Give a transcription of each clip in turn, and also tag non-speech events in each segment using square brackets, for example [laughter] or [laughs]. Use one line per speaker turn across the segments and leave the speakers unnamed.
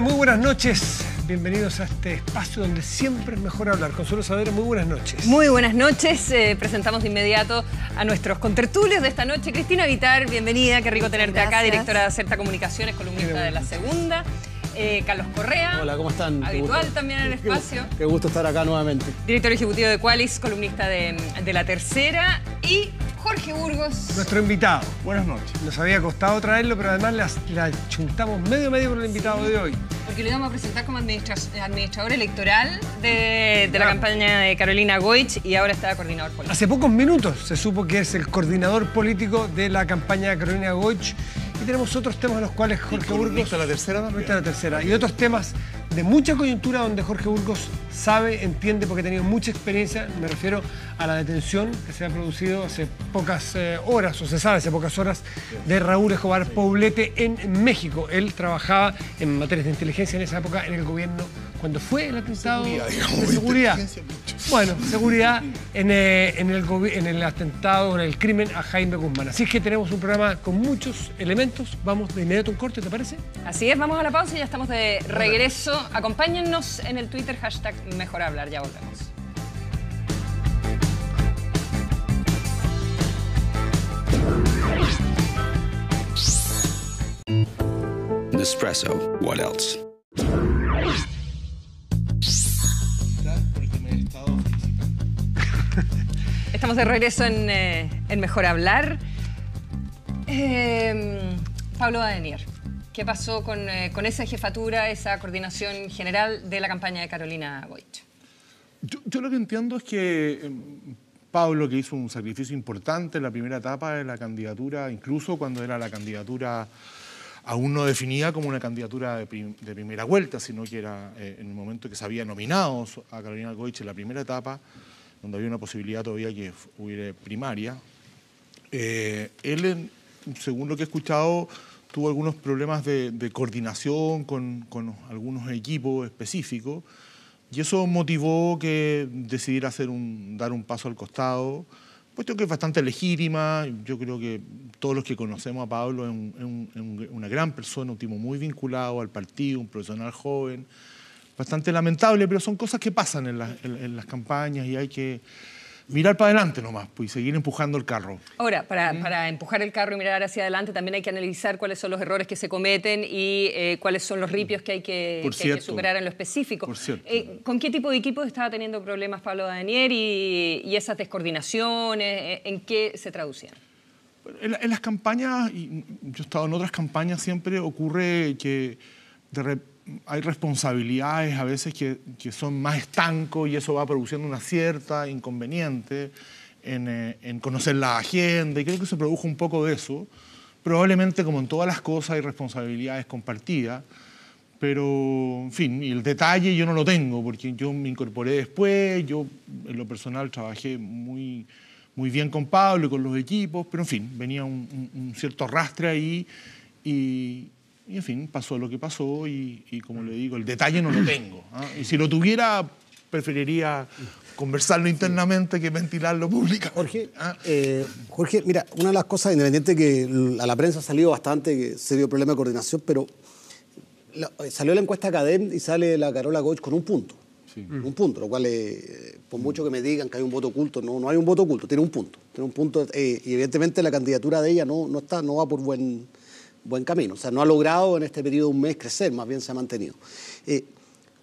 Muy buenas noches. Bienvenidos a este espacio donde siempre es mejor hablar. Consuelo saber. muy buenas noches.
Muy buenas noches. Eh, presentamos de inmediato a nuestros contertulios de esta noche. Cristina Vitar, bienvenida. Qué rico tenerte acá, directora de Certa Comunicaciones, columnista de La Segunda. Eh, Carlos Correa. Hola, ¿cómo están? Habitual también en el espacio. Qué, gusto estar acá nuevamente. Director ejecutivo de Qualis, columnista de, La Tercera. Y Jorge Burgos. Nuestro
invitado. Buenas noches. Nos había costado traerlo, pero además la, la chuntamos medio medio con el invitado de hoy
porque lo íbamos a presentar como administrador electoral de, la ah. campaña de Carolina Goich y ahora está coordinador político. Hace
pocos minutos se supo que es el coordinador político de la campaña de Carolina Goich y tenemos otros temas en los cuales Jorge Burgos... la tercera? la tercera. Y otros temas de mucha coyuntura donde Jorge Burgos sabe, entiende, porque ha tenido mucha experiencia. Me refiero a la detención que se ha producido hace pocas eh, horas, o se sabe hace pocas horas, de Raúl Escobar Poblete en México. Él trabajaba en materias de inteligencia en esa época en el gobierno cuando fue el atentado seguridad, de seguridad. Bueno, seguridad en, eh, el, en el atentado, en el crimen a Jaime Guzmán. Así es que tenemos un programa con muchos elementos. Vamos de inmediato un corte, ¿te parece?
Así es, vamos a la pausa y ya estamos de regreso acompáñennos en el Twitter hashtag Mejor Hablar, ya volvemos.
Nespresso, what else?
Estamos de regreso en, eh, en Mejor Hablar. Eh, Pablo Adenier, ¿Qué pasó eh, con, esa jefatura, esa coordinación general de la campaña de Carolina Goich?
Yo, lo que entiendo es que em, Pablo, que hizo un sacrificio importante en la primera etapa de la candidatura, incluso cuando era la candidatura aún no definida... como una candidatura de, primera vuelta, sino que era eh, en el momento que se había nominado a Carolina Goich en la primera etapa, donde había una posibilidad todavía que hubiera primaria. Eh, él, según lo que he escuchado, tuvo algunos problemas de, coordinación con, algunos equipos específicos y eso motivó que decidiera hacer un, dar un paso al costado, puesto que es bastante legítima, yo creo que todos los que conocemos a Pablo es, una gran persona, un tipo muy vinculado al partido, un profesional joven, bastante lamentable, pero son cosas que pasan en las campañas y hay que mirar para adelante nomás pues, y seguir empujando el carro.
Ahora, ¿Mm? para, empujar el carro y mirar hacia adelante también hay que analizar cuáles son los errores que se cometen y eh, cuáles son los ripios que hay que, superar en lo específico. Eh, ¿Con qué tipo de equipo estaba teniendo problemas Pablo Daniel y, esas descoordinaciones? Eh, ¿En qué se traducían? En, en las campañas,
y yo he estado en otras campañas, siempre ocurre que de repente hay responsabilidades a veces que, que son más estancos y eso va produciendo una cierta inconveniente en, eh, en, conocer la agenda y creo que se produjo un poco de eso. Probablemente como en todas las cosas hay responsabilidades compartidas, pero en fin, y el detalle yo no lo tengo porque yo me incorporé después, yo en lo personal trabajé muy, muy bien con Pablo y con los equipos, pero en fin, venía un, cierto rastre ahí y, y en fin, pasó lo que pasó y, como le digo, el mm. detalle no lo tengo. ¿ah? Y si lo tuviera, preferiría conversarlo internamente que ventilarlo públicamente. Jorge,
¿Ah? eh, Jorge, mira, una de las cosas, independiente que a la prensa ha salido bastante, que se dio problema de coordinación, pero eh, salió la encuesta Cadem y sale la Carola Goch con un punto. Mm. Un punto, lo cual, eh, por mucho que me digan que hay un voto oculto, no, no hay un voto oculto, tiene un punto. Tiene un punto y evidentemente la candidatura de ella no, no, está, no va por buen buen camino. O sea, no ha logrado en este periodo de un mes crecer, más bien se ha mantenido. Eh,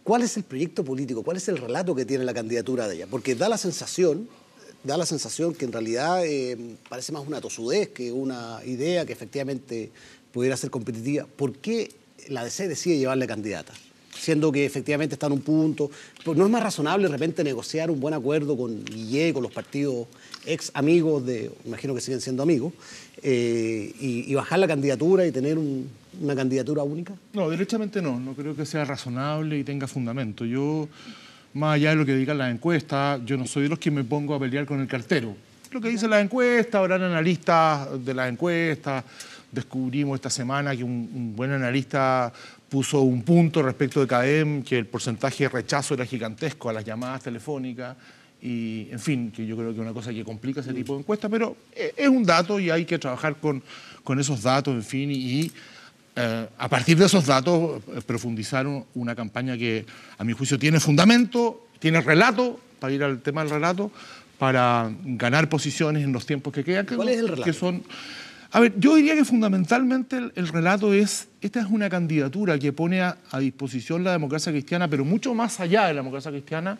¿Cuál es el proyecto político? ¿Cuál es el relato que tiene la candidatura de ella? Porque da la sensación, da la sensación que en realidad eh, parece más una tosudez que una idea que efectivamente pudiera ser competitiva. ¿Por qué la DC decide llevarle candidata? siendo que efectivamente está en un punto. ¿No es más razonable de repente negociar un buen acuerdo con Guille, con los partidos ex amigos, de, imagino que siguen siendo amigos, eh, y, bajar la candidatura y tener una candidatura única?
No, derechamente no, no creo que sea razonable y tenga fundamento. Yo, más allá de lo que digan las encuestas, yo no soy de los que me pongo a pelear con el cartero. Lo que dicen las encuestas, habrán analistas de las encuestas, descubrimos esta semana que un, buen analista puso un punto respecto de CAEM que el porcentaje de rechazo era gigantesco a las llamadas telefónicas, y en fin, que yo creo que es una cosa que complica ese tipo de encuesta pero eh, es un dato y hay que trabajar con, esos datos, en fin, y, eh, a partir de esos datos eh, profundizar una campaña que a mi juicio tiene fundamento, tiene relato, para ir al tema del relato, para ganar posiciones en los tiempos que quedan. Que son, a ver, yo diría que fundamentalmente el, relato es, esta es una candidatura que pone a, disposición la democracia cristiana, pero mucho más allá de la democracia cristiana,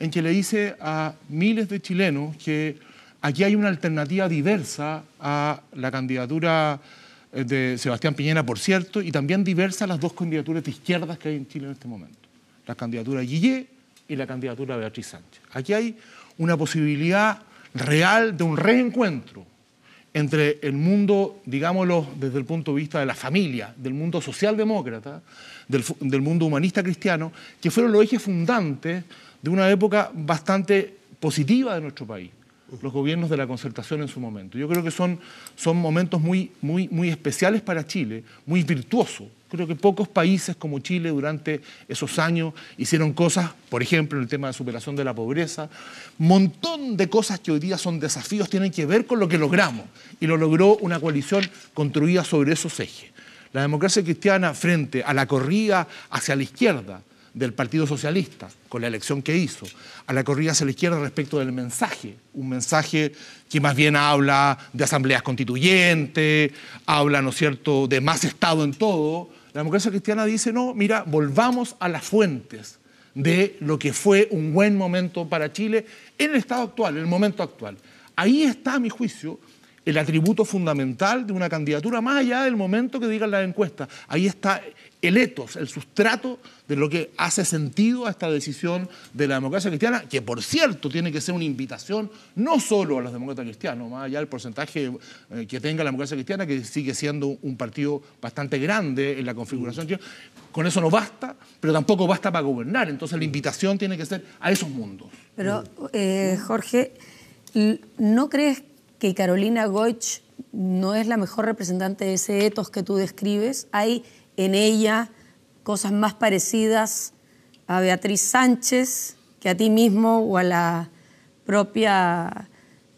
en que le dice a miles de chilenos que aquí hay una alternativa diversa a la candidatura eh, de Sebastián Piñera, por cierto, y también diversa a las dos candidaturas de izquierdas que hay en Chile en este momento, la candidatura de Guillé y la candidatura Beatriz Sánchez. Aquí hay una posibilidad real de un reencuentro entre el mundo, digámoslo desde el punto de vista de la familia, del mundo socialdemócrata, del, mundo humanista cristiano, que fueron los ejes fundantes de una época bastante positiva de nuestro país, los gobiernos de la concertación en su momento. Yo creo que son, momentos muy, muy especiales para Chile, muy virtuosos Creo que pocos países como Chile durante esos años hicieron cosas, por ejemplo, en el tema de superación de la pobreza, montón de cosas que hoy día son desafíos, tienen que ver con lo que logramos. Y lo logró una coalición construida sobre esos ejes. La democracia cristiana frente a la corrida hacia la izquierda del Partido Socialista, con la elección que hizo, a la corrida hacia la izquierda respecto del mensaje, un mensaje que más bien habla de asambleas constituyentes, habla, ¿no es cierto?, de más Estado en todo, la democracia cristiana dice, no, mira, volvamos a las fuentes de lo que fue un buen momento para Chile en el estado actual, en el momento actual. Ahí está, a mi juicio, el atributo fundamental de una candidatura, más allá del momento que digan las encuestas. Ahí está el etos, el sustrato de lo que hace sentido a esta decisión de la democracia cristiana, que por cierto tiene que ser una invitación no solo a los demócratas cristianos, más allá del porcentaje eh, que tenga la democracia cristiana, que sigue siendo un partido bastante grande en la configuración, mm. con eso no basta, pero tampoco basta para gobernar, entonces la mm. invitación tiene que ser a esos mundos.
Pero, mm. eh, Jorge, ¿no crees que que Carolina Goch no es la mejor representante de ese etos que tú describes. Hay en ella cosas más parecidas a Beatriz Sánchez que a ti mismo o a la propia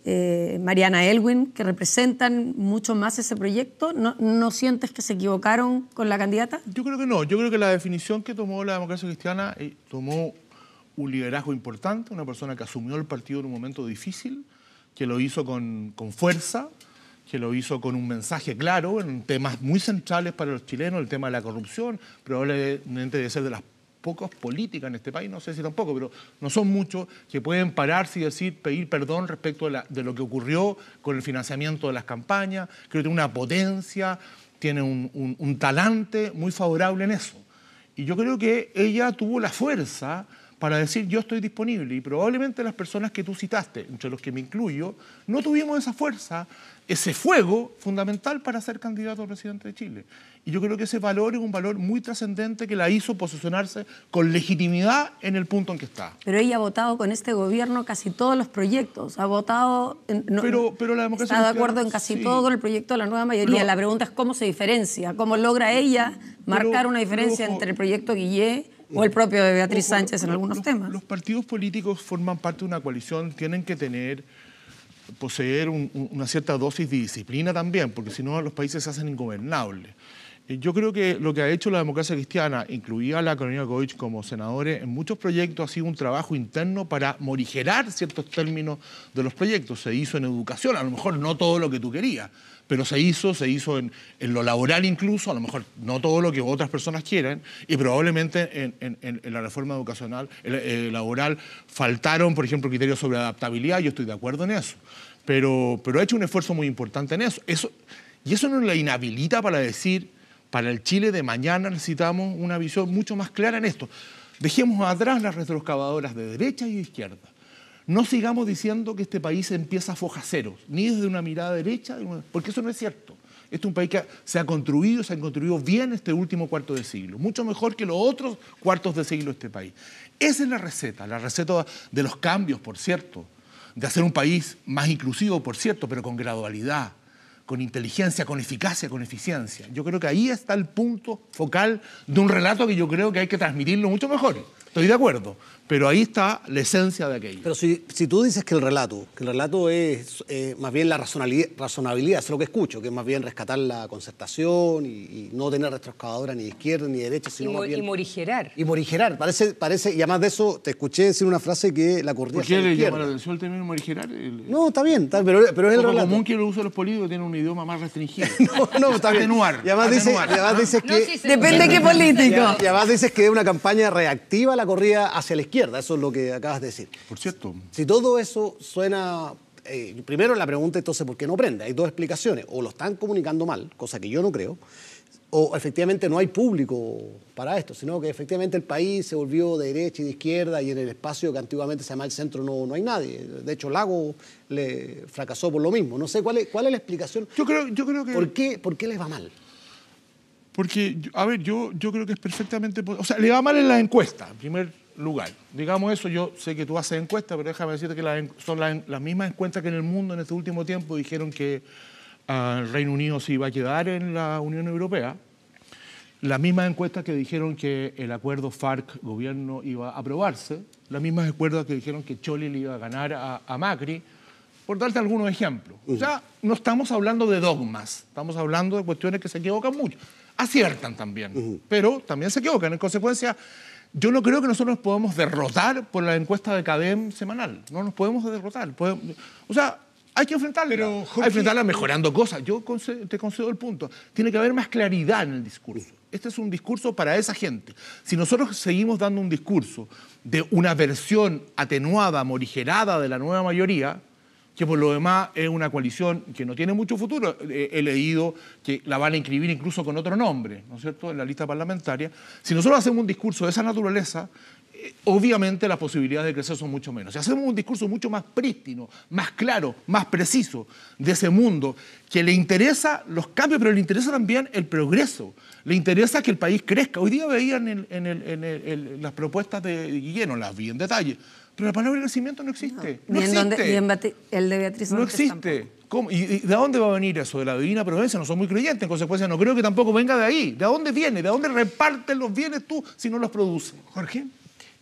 eh, Mariana Elwin, que representan mucho más ese proyecto. ¿No, sientes que se equivocaron con la candidata? Yo creo que
no. Yo creo que la definición que tomó la democracia cristiana eh, tomó un liderazgo importante, una persona que asumió el partido en un momento difícil, que lo hizo con, con fuerza, que lo hizo con un mensaje claro en temas muy centrales para los chilenos, el tema de la corrupción, probablemente debe ser de las pocas políticas en este país, no sé si tampoco, pero no son muchos que pueden pararse y decir, pedir perdón respecto de, lo que ocurrió con el financiamiento de las campañas. Creo que tiene una potencia, tiene un, un, un talante muy favorable en eso. Y yo creo que ella tuvo la fuerza para decir yo estoy disponible. Y probablemente las personas que tú citaste, entre los que me incluyo, no tuvimos esa fuerza, ese fuego fundamental para ser candidato a presidente de Chile. Y yo creo que ese valor es un valor muy trascendente que la hizo posicionarse con legitimidad en el punto en que está.
Pero ella ha votado con este gobierno casi todos los proyectos. Ha votado. pero, la democracia. Está de acuerdo en casi todo con el proyecto de la nueva mayoría. la pregunta es cómo se diferencia, cómo logra ella marcar una diferencia entre el proyecto Guillé
o el propio de Beatriz Sánchez en algunos temas. Los partidos políticos forman parte de una coalición, tienen que tener poseer una cierta dosis de disciplina también, porque si no los países se hacen ingobernables. Eh, yo creo que lo que ha hecho la democracia cristiana, incluida la Carolina Goich como senadores, en muchos proyectos ha sido un trabajo interno para morigerar ciertos términos de los proyectos. Se hizo en educación, a lo mejor no todo lo que tú querías, pero se hizo, se hizo en, lo laboral incluso, a lo mejor no todo lo que otras personas quieren, y probablemente en, la reforma educacional, eh, eh, laboral, faltaron, por ejemplo, criterios sobre adaptabilidad, yo estoy de acuerdo en eso, pero, pero ha hecho un esfuerzo muy importante en eso. eso y eso no la inhabilita para decir para el Chile de mañana necesitamos una visión mucho más clara en esto. Dejemos atrás las retroscavadoras de derecha y de izquierda. No sigamos diciendo que este país empieza a foja ni desde una mirada derecha, porque eso no es cierto. Este es un país que se ha construido, se ha construido bien este último cuarto de siglo, mucho mejor que los otros cuartos de siglo este país. Esa es la receta, la receta de los cambios, por cierto, de hacer un país más inclusivo, por cierto, pero con gradualidad, con inteligencia, con eficacia, con eficiencia. Yo creo que ahí está el punto focal de un relato que yo creo que hay que transmitirlo mucho mejor. Estoy de acuerdo. Pero ahí está la esencia de aquello. Pero si, si tú dices que el relato,
que el relato es eh, más bien la razonabilidad, es lo que escucho, que es más bien rescatar la concertación y, no tener retroexcavadora ni izquierda ni derecha, sino y,
morigerar. Y morigerar,
parece, parece, y además de eso te escuché decir una frase que la corrida. ¿Por qué le llama la
atención el término morigerar? no,
está bien, pero, es el relato. común
que lo usan los políticos tiene un idioma más restringido. [laughs] no, no, está bien. Y además, dices que... Depende de qué político. [laughs] Y además dices que es
una campaña reactiva la corrida hacia la izquierda eso es lo que acabas de decir. Por cierto. Si todo eso suena... Eh, primero la pregunta entonces, ¿por qué no prende? Hay dos explicaciones. O lo están comunicando mal, cosa que yo no creo, o efectivamente no hay público para esto, sino que efectivamente el país se volvió de derecha y de izquierda y en el espacio que antiguamente se llamaba el centro no, no hay nadie. De hecho, Lago le fracasó por lo mismo. No sé cuál es, cuál es la explicación. Yo creo, yo creo que... ¿Por qué, ¿Por qué les va
mal? Porque, a ver, yo, yo creo que es perfectamente... O sea, le va mal en la encuesta primer lugar. Digamos eso, yo sé que tú haces encuestas, pero déjame decirte que son las, mismas encuestas que en el mundo en este último tiempo dijeron que ah, el Reino Unido se iba a quedar en la Unión Europea. Las mismas encuestas que dijeron que el acuerdo FARC-gobierno iba a aprobarse. Las mismas encuestas que dijeron que Choli le iba a ganar a, Macri. Por darte algunos ejemplos. O sea, no estamos hablando de dogmas, estamos hablando de cuestiones que se equivocan mucho. Aciertan también, pero también se equivocan. En consecuencia, yo no creo que nosotros podamos derrotar por la encuesta de CADEM semanal. No nos podemos derrotar. o sea, hay que enfrentarla. Pero, Hay que enfrentarla eh, mejorando cosas. Yo te concedo el punto. Tiene que haber más claridad en el discurso. Este es un discurso para esa gente. Si nosotros seguimos dando un discurso de una versión atenuada, morigerada de la nueva mayoría, que por lo demás es una coalición que no tiene mucho futuro. Eh, he leído que la van a inscribir incluso con otro nombre, ¿no es cierto?, en la lista parlamentaria. Si nosotros hacemos un discurso de esa naturaleza, eh, obviamente las posibilidades de crecer son mucho menos. Si hacemos un discurso mucho más prístino, más claro, más preciso de ese mundo, que le interesa los cambios, pero le interesa también el progreso, le interesa que el país crezca. Hoy día veían en, las propuestas de Guillermo, las vi en detalle, pero la palabra crecimiento no existe. No, existe. y en
el de Beatriz No existe.
¿Cómo? ¿Y, de dónde va a venir eso? ¿De la divina providencia? No soy muy creyentes. en consecuencia no creo que tampoco venga de ahí. ¿De dónde viene? ¿De dónde reparten los bienes tú si no los produces?
Jorge.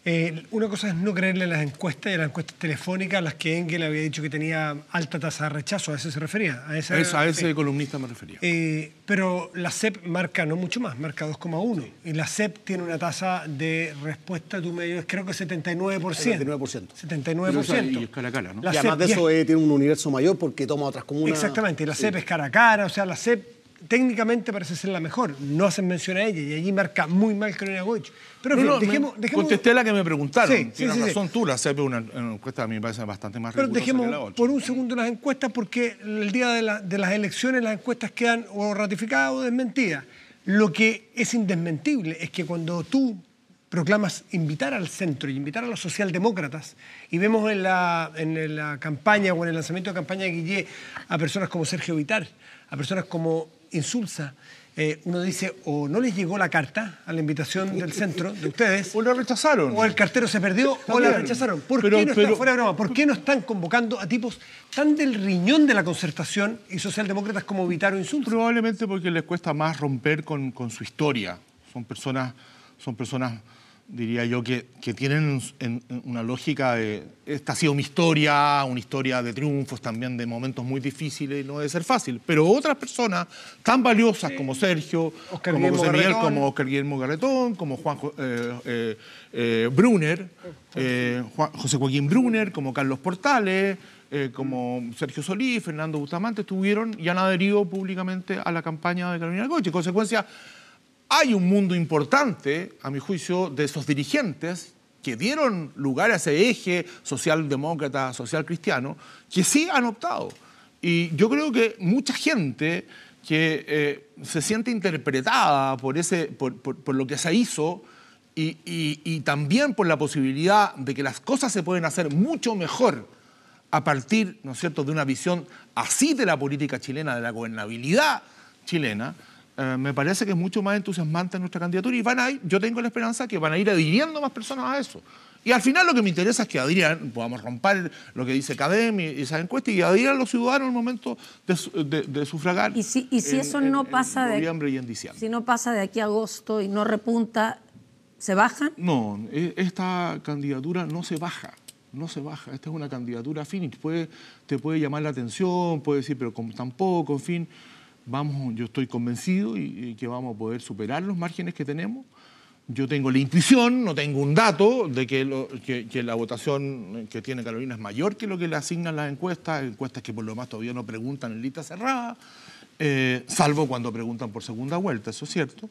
Eh, una cosa es no creerle las encuestas y las encuestas telefónicas a las que Engel había dicho que tenía alta tasa de rechazo, a eso se refería. A, ese
columnista me refería.
Eh, pero la CEP marca no mucho más, marca 2,1. Y la CEP tiene una tasa de respuesta, tú medio es creo que 79%. 79%. 79%. Y es
a cara, ¿no? E además de eso
eh, tiene un universo mayor porque toma otras comunas. Exactamente, la CEP es
cara a cara, o sea, la CEP técnicamente parece ser la mejor. No hacen mención a ella y allí marca muy mal Carolina Goich. Pero dejemos, dejemos... contesté la
que me preguntaron. Sí, Tienes razón tú, la una, una, encuesta a mí me parece bastante más Pero dejemos que la
por un segundo las encuestas porque el día de, las elecciones las encuestas quedan o ratificadas o desmentidas. Lo que es indesmentible es que cuando tú proclamas invitar al centro y invitar a los socialdemócratas, y vemos en la, en la campaña o en el lanzamiento de campaña de Guillé a personas como Sergio Vitar, a personas como insulsa. Eh, uno dice, o no les llegó la carta a la invitación del centro de ustedes. [laughs] o la rechazaron. O el cartero se perdió, o la rechazaron. ¿Por qué no están, fuera de broma, ¿por qué no están convocando a tipos
tan del riñón de la concertación y socialdemócratas como Vitaro Insulza? Probablemente porque les cuesta más romper con, con su historia. Son personas, son personas diría yo, que, tienen una lógica de, esta ha sido mi historia, una historia de triunfos también, de momentos muy difíciles y no de ser fácil. Pero otras personas tan valiosas como Sergio, como como Oscar Guillermo Garretón, como Juan eh, eh, eh, Brunner, José Joaquín Brunner, como Carlos Portales, como Sergio Solís, Fernando Bustamante, estuvieron y han adherido públicamente a la campaña de Carolina Coche. En consecuencia, hay un mundo importante, a mi juicio, de esos dirigentes que dieron lugar a ese eje socialdemócrata, social cristiano, que sí han optado. Y yo creo que mucha gente que eh, se siente interpretada por, ese, por, lo que se hizo y, también por la posibilidad de que las cosas se pueden hacer mucho mejor a partir, ¿no es de una visión así de la política chilena, de la gobernabilidad chilena, eh, me parece que es mucho más entusiasmante nuestra candidatura y van a ir, yo tengo la esperanza que van a ir adhiriendo más personas a eso. Y al final lo que me interesa es que adhieran, podamos romper lo que dice Academia y esa encuesta y adhieran los ciudadanos en el momento de, sufragar. Y si, eso no pasa de y en diciembre.
Si no pasa de aquí a agosto y no repunta,
¿se baja? No, e, esta candidatura no se baja no se baja. Esta es una candidatura, fin, te puede llamar la atención, puede decir, pero tampoco, en fin vamos, yo estoy convencido y, que vamos a poder superar los márgenes que tenemos. Yo tengo la intuición, no tengo un dato, de que, la votación que tiene Carolina es mayor que lo que le asignan las encuestas, encuestas que por lo más todavía no preguntan en lista cerrada, eh, salvo cuando preguntan por segunda vuelta, eso es cierto.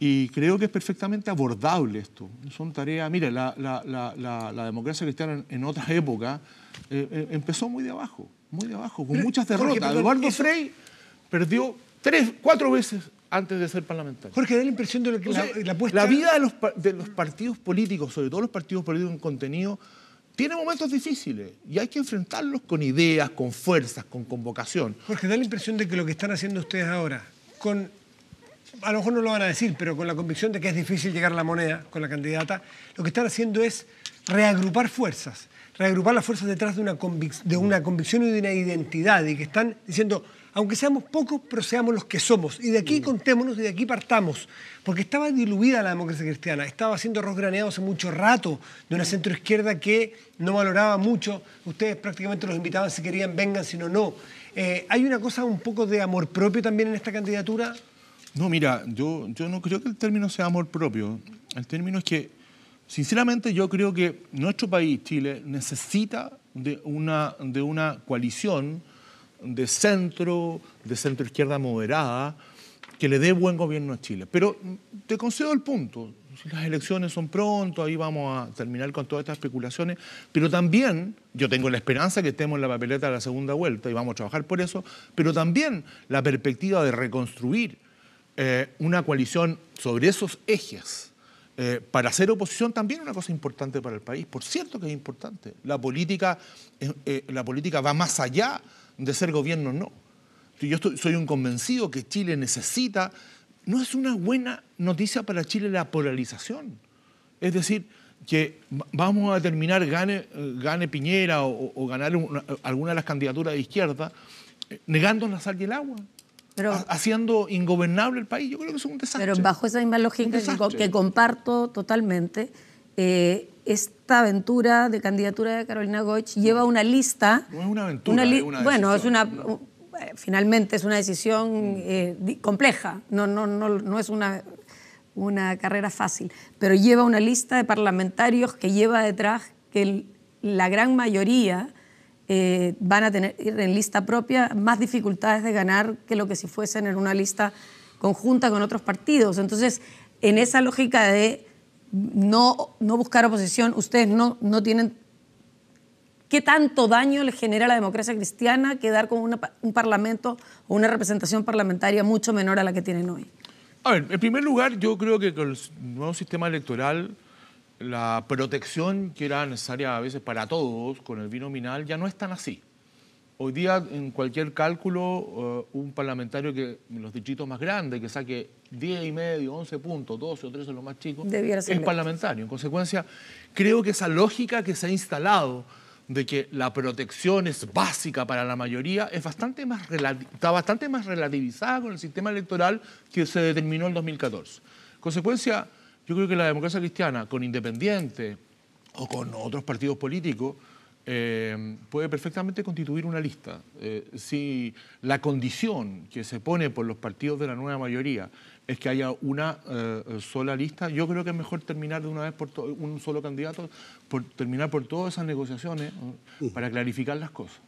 Y creo que es perfectamente abordable esto. Son tareas, mire, la, la, democracia cristiana en, otras épocas eh, eh, empezó muy de abajo, muy de abajo, con muchas derrotas. Eduardo Frei... Frey perdió tres, cuatro veces antes de ser parlamentario. Jorge, da la impresión de lo que la, vida de los, partidos políticos, sobre todo los partidos políticos en contenido, tiene momentos difíciles y hay que enfrentarlos con ideas, con fuerzas, con convocación. Jorge, da la impresión de que lo que están haciendo ustedes ahora, con
a lo mejor no lo van a decir, pero con la convicción de que es difícil llegar a la moneda con la candidata, lo que están haciendo es reagrupar fuerzas, reagrupar las fuerzas detrás de una convicción y de una identidad, y que están diciendo, aunque seamos pocos, pero seamos los que somos. Y de aquí mm. contémonos y de aquí partamos. Porque estaba diluida la democracia cristiana, estaba siendo arroz hace mucho rato de una mm. centroizquierda que no valoraba mucho. Ustedes prácticamente los invitaban si querían, vengan, si no, no. Eh, ¿Hay una cosa un poco de amor propio también en esta candidatura?
No, mira, yo, yo no creo que el término sea amor propio. El término es que, sinceramente, yo creo que nuestro país, Chile, necesita de una, de una coalición de centro, de centro izquierda moderada, que le dé buen gobierno a Chile. Pero te concedo el punto, las elecciones son pronto, ahí vamos a terminar con todas estas especulaciones, pero también yo tengo la esperanza que estemos en la papeleta de la segunda vuelta y vamos a trabajar por eso, pero también la perspectiva de reconstruir eh, una coalición sobre esos ejes. Eh, para hacer oposición también una cosa importante para el país, por cierto que es importante. La política, eh, la política va más allá de ser gobierno, no. Yo soy un convencido que Chile necesita, no es una buena noticia para Chile la polarización. Es decir, que vamos a terminar, gane, gane Piñera o, ganar alguna de las candidaturas de izquierda, eh, negando la sal y el agua. haciendo ingobernable el país. Yo creo que es un desastre. Pero bajo
esa misma lógica que comparto totalmente, eh, esta aventura de candidatura de Carolina Goch lleva una lista.
No es una aventura. bueno, es
una. Eh, finalmente es una decisión mm. eh, compleja, no, no, no, es una, una carrera fácil, pero lleva una lista de parlamentarios que lleva detrás que la gran mayoría eh, van a tener en lista propia más dificultades de ganar que lo que si fuesen en una lista conjunta con otros partidos. Entonces, en esa lógica de no, no buscar oposición, ustedes no, no tienen... ¿Qué tanto daño le genera a la democracia cristiana quedar con un parlamento o una representación parlamentaria mucho menor a la que
tienen hoy? A ver, en primer lugar, yo creo que con el nuevo sistema electoral, la protección que era necesaria a veces para todos con el binominal ya no es tan así. Hoy día, en cualquier cálculo, eh, un parlamentario que los dichitos más grandes, que saque 10 y medio, 11 puntos, 12 o 13 los más chicos, es parlamentario. En consecuencia, creo que esa lógica que se ha instalado de que la protección es básica para la mayoría es bastante más está bastante más relativizada con el sistema electoral que se determinó en 2014. En consecuencia, yo creo que la democracia cristiana, con Independiente o con otros partidos políticos, eh, puede perfectamente constituir una lista. Eh, si la condición que se pone por los partidos de la nueva mayoría es que haya una eh, sola lista, yo creo que es mejor terminar de una vez por un solo candidato, por terminar por todas esas negociaciones para clarificar las cosas.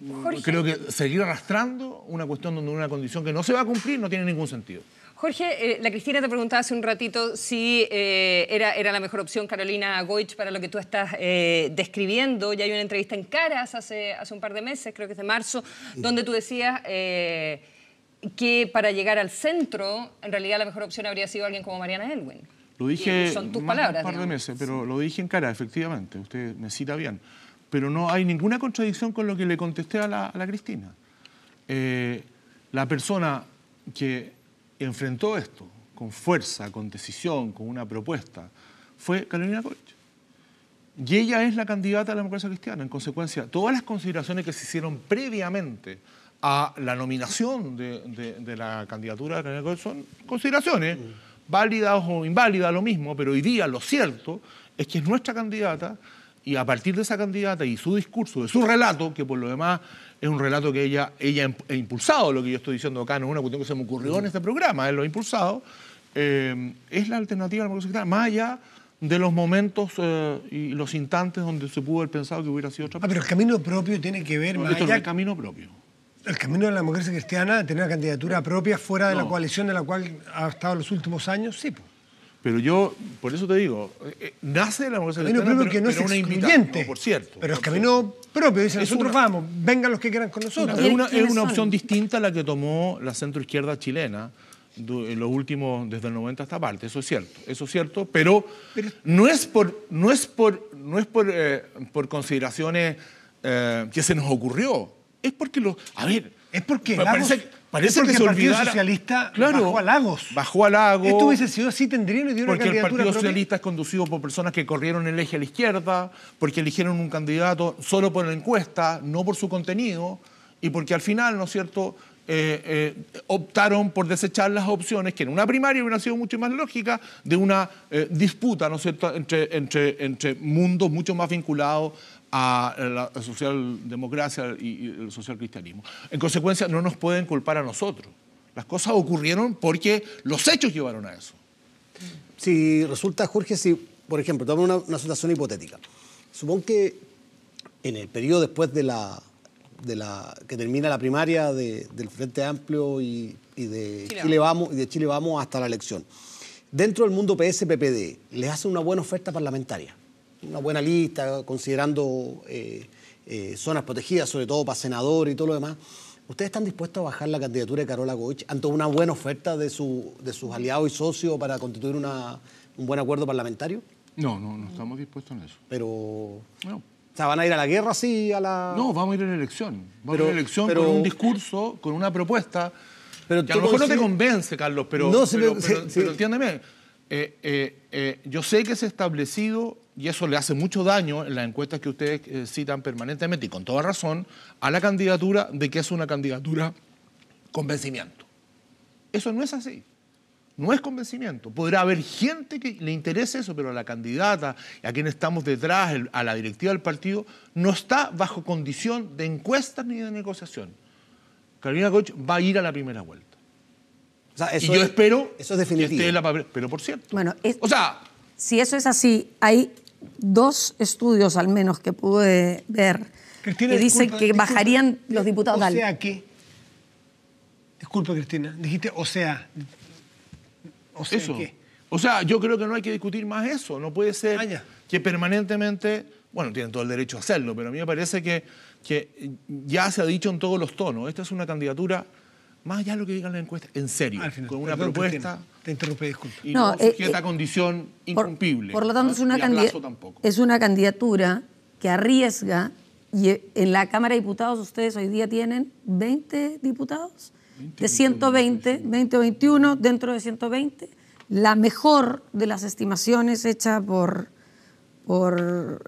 Mm, creo que
seguir arrastrando una cuestión donde una condición que no se va a cumplir no tiene ningún sentido.
Jorge, eh, la Cristina te preguntaba hace un ratito si eh, era, era la mejor opción Carolina Goich para lo que tú estás eh, describiendo. Ya hay una entrevista en Caras hace, hace un par de meses, creo que es de marzo, donde tú decías que para llegar al centro, en realidad la mejor opción habría sido alguien como Mariana Elwin.
Lo dije son tus palabras, un par de meses, pero lo dije en Caras, efectivamente. Usted me cita bien. Pero no hay ninguna contradicción con lo que le contesté a la Cristina. la persona que enfrentó esto con fuerza, con decisión, con una propuesta, fue Carolina Koch. Y ella es la candidata a la democracia cristiana. En consecuencia, todas las consideraciones que se hicieron previamente a la nominación de, la candidatura de Carolina son consideraciones, válidas o inválidas, lo mismo, pero hoy día lo cierto es que es nuestra candidata y a partir de esa candidata y su discurso, de su relato, que por lo demás es un relato que ella, ella ha impulsado, lo que yo estoy diciendo acá, no es una cuestión que se me ocurrió en este programa, él lo ha impulsado, eh, es la alternativa a la democracia más allá de los momentos eh, y los instantes donde se pudo haber pensado que hubiera sido otra Ah, pero el camino propio tiene que ver no, más esto es el camino
propio. El camino de la democracia cristiana, tener una candidatura propia fuera de la coalición de la cual ha estado los últimos años, sí. Pues.
Pero yo, por eso te digo, eh, eh, nace de la democracia cristiana, que no es
una por cierto. Pero es camino propio, dicen nosotros vamos, vengan los que quieran con nosotros. Es una, opción
distinta a la que tomó la centroizquierda chilena los últimos, desde el 90 hasta parte, eso es cierto, eso es cierto, pero, no es por, no es por, no es por, eh, consideraciones que se nos ocurrió, es porque lo. a ver, es porque Parece que se el Partido Socialista claro, bajó a Lagos. Bajó a Lagos. Esto hubiese sido así, tendrían una Porque el Partido Socialista es conducido por personas que corrieron el eje a la izquierda, porque eligieron un candidato solo por la encuesta, no por su contenido, y porque al final, ¿no es cierto?, eh, eh, optaron por desechar las opciones que en una primaria hubiera sido mucho más lógica, de una eh, disputa, ¿no es cierto?, entre, entre, entre mundos mucho más vinculados a la socialdemocracia y el socialcristianismo. En consecuencia, no nos pueden culpar a nosotros. Las cosas ocurrieron porque los hechos llevaron a eso. Si resulta, Jorge, si, por
ejemplo, tomamos una, situación hipotética. Supongo que en el periodo después de la, de la que termina la primaria del Frente Amplio y, de Chile, vamos. y de Chile Vamos hasta la elección, dentro del mundo PSPPD ppd les hacen una buena oferta parlamentaria una buena lista, considerando eh, eh, zonas protegidas, sobre todo para senador y todo lo demás. ¿Ustedes están dispuestos a bajar la candidatura de Carola Goich ante una buena oferta de, de sus aliados y socios para constituir una, un buen acuerdo parlamentario?
No, no, no estamos dispuestos en eso. Pero. O sea, ¿van a ir a la guerra sí, a la...? No, vamos a ir a la elección. Vamos a ir a la elección con un discurso, con una propuesta. Pero a lo mejor no te convence, Carlos, pero, no, pero, sí, pero entiéndeme. Eh, yo sé que se ha establecido y eso le hace mucho daño en las encuestas que ustedes eh, citan permanentemente, y con toda razón, a la candidatura de que es una candidatura convencimiento Eso no es así. No es convencimiento. Podrá haber gente que le interese eso, pero a la candidata, a quien estamos detrás, a la directiva del partido, no está bajo condición de encuestas ni de negociación. Carolina Koch va a ir a la primera vuelta. y yo espero eso que esté la Pero por cierto. Bueno, o sea.
Si eso es así, hay dos estudios al menos que pude ver que dicen que bajarían los diputados. O sea que,
disculpa Cristina, dijiste o sea, o sea yo creo que no hay que discutir más eso. No puede ser ah, que permanentemente, bueno, tienen todo el derecho a hacerlo, pero a mí me parece que, que ya se ha dicho en todos los tonos, esta es una candidatura, más allá de lo que digan las encuestas, en serio, con una propuesta. Te interrumpí, disculpe. Y no, eh, sujeta eh, condición incumplible. Por, lo tanto,
es una, es una candidatura que arriesga. Y eh, en la Cámara de Diputados ustedes hoy día tienen 20 diputados. de 120, 20 o 21, dentro de 120. La mejor de las estimaciones hecha por... por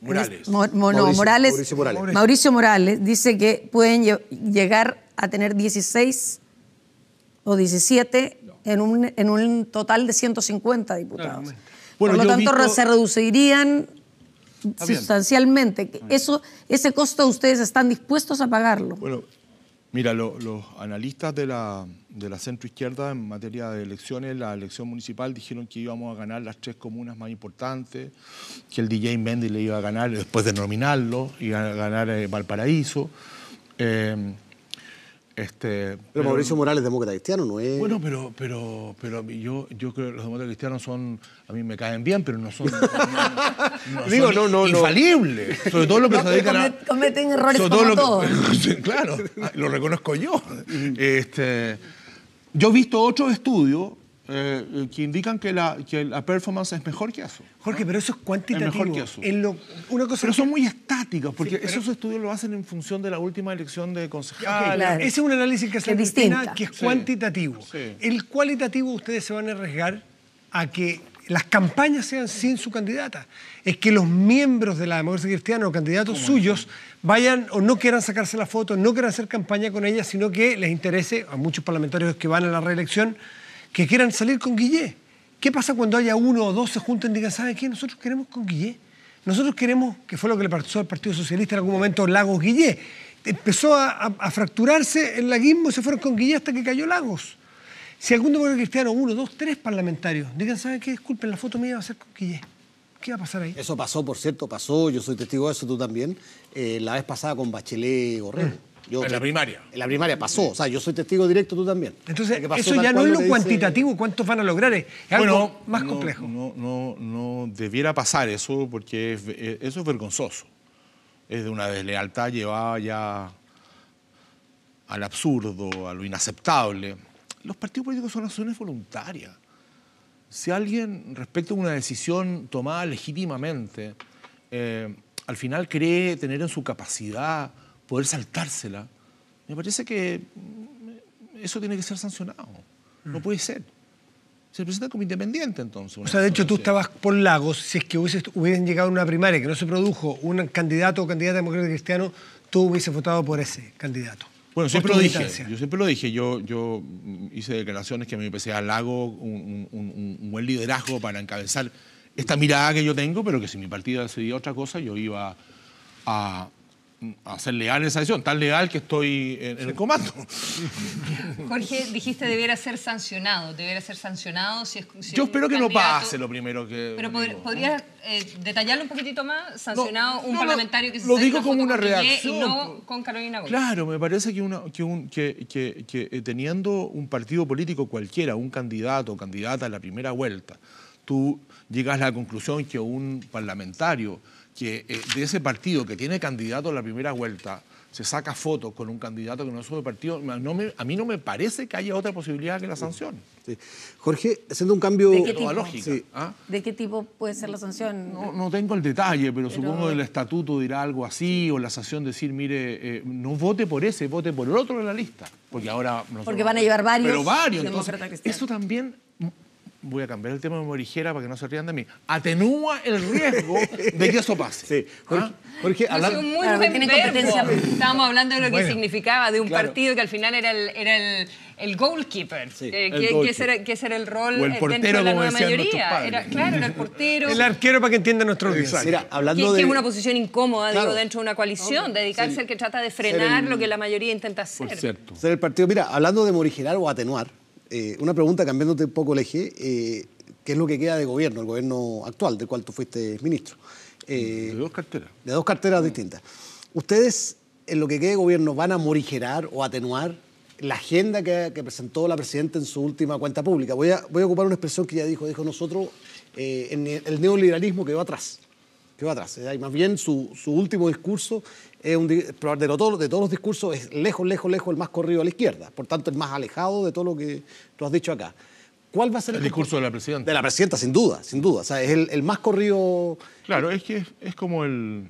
Morales, Mauricio
Morales. Mauricio Morales dice que pueden llegar a tener 16 o 17 en un, en un total de 150 diputados. Por lo tanto, se reducirían sustancialmente. Eso, ese costo ustedes están dispuestos a pagarlo.
Bueno, mira, los analistas de la, de la centroizquierda en materia de elecciones, la elección municipal, dijeron que íbamos a ganar las tres comunas más importantes, que el DJ Mendy le iba a ganar, después de nominarlo, iba a ganar eh, Valparaíso. Eh, este, pero, Mauricio Morales es demócrata cristiano, ¿no es? Bueno, pero, pero, pero yo, yo creo que los demócratas cristianos son, a mí me caen bien, pero no son, [laughs] infalibles. Sobre todo los que se dedican a...
Cometen errores sobre todos.
[laughs] claro, lo reconozco yo. Este, yo he visto otros estudios eh, que indican que la, que la, performance es mejor que eso. Jorge, pero eso es cuantitativo. una cosa pero son muy estáticos... porque esos estudios lo hacen en función de la última elección de concejales. Ese es un análisis que hace la que es
cuantitativo. El cualitativo ustedes se van a arriesgar a que las campañas sean sin su candidata. Es que los miembros de la democracia cristiana o candidatos suyos vayan o no quieran sacarse la foto, no quieran hacer campaña con ella, sino que les interese a muchos parlamentarios que van a la reelección que quieran salir con Guillé. ¿Qué pasa cuando haya uno o dos se junten y digan, ¿sabe qué? Nosotros queremos con Guillé. Nosotros queremos, que fue lo que le pasó al Partido Socialista en algún momento, Lagos Guillé. Empezó a, fracturarse el laguismo y se fueron con Guillé hasta que cayó Lagos. Si algún demócrata cristiano, uno, dos, tres parlamentarios, digan, ¿saben qué? Disculpen, la foto mía va a ser con Guillé. ¿Qué va a pasar ahí?
Eso pasó, por cierto, pasó, yo soy testigo de eso, tú también, eh, la vez pasada con Bachelet y
en la primaria. En la primaria pasó, o
sea, yo soy testigo directo, tú también.
Entonces,
eso ya no es lo cuantitativo,
cuántos van a lograr, es algo más complejo.
No, no, no debiera pasar eso porque eh, eso es vergonzoso. Es de una deslealtad llevada ya al absurdo, a lo inaceptable. Los partidos políticos son acciones voluntarias. Si alguien, respecto a una decisión tomada legítimamente, eh, al final cree tener en su capacidad poder saltársela, me parece que mm, eso tiene que ser sancionado. No mm. puede ser. Se presenta como independiente entonces. O sea, de hecho tú estabas
por Lagos, si es que hubiesen llegado a una primaria que no se produjo un candidato o candidata democrática cristiano, tú hubieses votado por ese candidato.
Bueno, siempre lo dije. Yo siempre lo dije. Yo, yo hice declaraciones que me empecé a Lago un, un, buen liderazgo para encabezar esta mirada que yo tengo, pero que si mi partido decidía otra cosa, yo iba a, a ser leal esa decisión, tan legal que estoy en, el comando.
Jorge, dijiste debiera ser sancionado, debiera ser sancionado si es... Yo espero
que no pase lo primero que... Pero
podrías eh, detallarlo un poquitito más, sancionado un parlamentario que se... Lo digo como una reacción. Y no con Carolina Gómez. Claro,
me parece que, que eh, teniendo un partido político cualquiera, un candidato o candidata a la primera vuelta, tú llegas a la conclusión que un parlamentario que eh, de ese partido que tiene candidato en la primera vuelta se saca fotos con un candidato que no es su partido, a mí no me parece que haya otra posibilidad que la sanción. Jorge, haciendo un cambio ¿De qué tipo? ¿ah?
¿De qué tipo puede ser la sanción?
No, tengo el detalle, pero, supongo supongo el estatuto dirá algo así, o la sanción decir, mire, eh, no vote por ese, vote por el otro de la lista. Porque ahora... Porque van a
llevar varios.
Pero varios.
eso también voy a cambiar el tema de Morigera para que no se rían de mí, atenúa el riesgo de que eso pase. Sí. Jorge, ¿Ah? muy
competencia. Estábamos hablando de lo que significaba de un partido que al final era el, era el, goalkeeper, sí, eh, el que, era, el rol el eh, portero, de la mayoría. claro, era el portero. El
arquero para que entienda nuestro risa.
hablando que, de... es una
posición incómoda dentro de una coalición, dedicarse al que trata de frenar lo que la mayoría intenta hacer. Por
cierto. Ser el partido. Mira, hablando de morigerar o atenuar, eh, una pregunta cambiándote un poco el eje, eh, ¿qué es lo que queda de gobierno, el gobierno actual del cual tú fuiste ministro? de eh, dos carteras. De dos carteras distintas. ¿Ustedes en lo que quede de gobierno van a morigerar o atenuar la agenda que, presentó la presidenta en su última cuenta pública? Voy a, voy a ocupar una expresión que ya dijo, dijo nosotros, en el neoliberalismo va atrás que va atrás. Eh, más bien su, su último discurso, es un, de, todos, de todos los discursos, es lejos, lejos, lejos el más corrido a la izquierda. Por tanto, el más alejado de todo lo que tú has dicho acá. ¿Cuál va a ser el, discurso
de la presidenta? De la presidenta,
sin duda, sin duda. O sea, es el, más corrido. Claro, es que es, como el.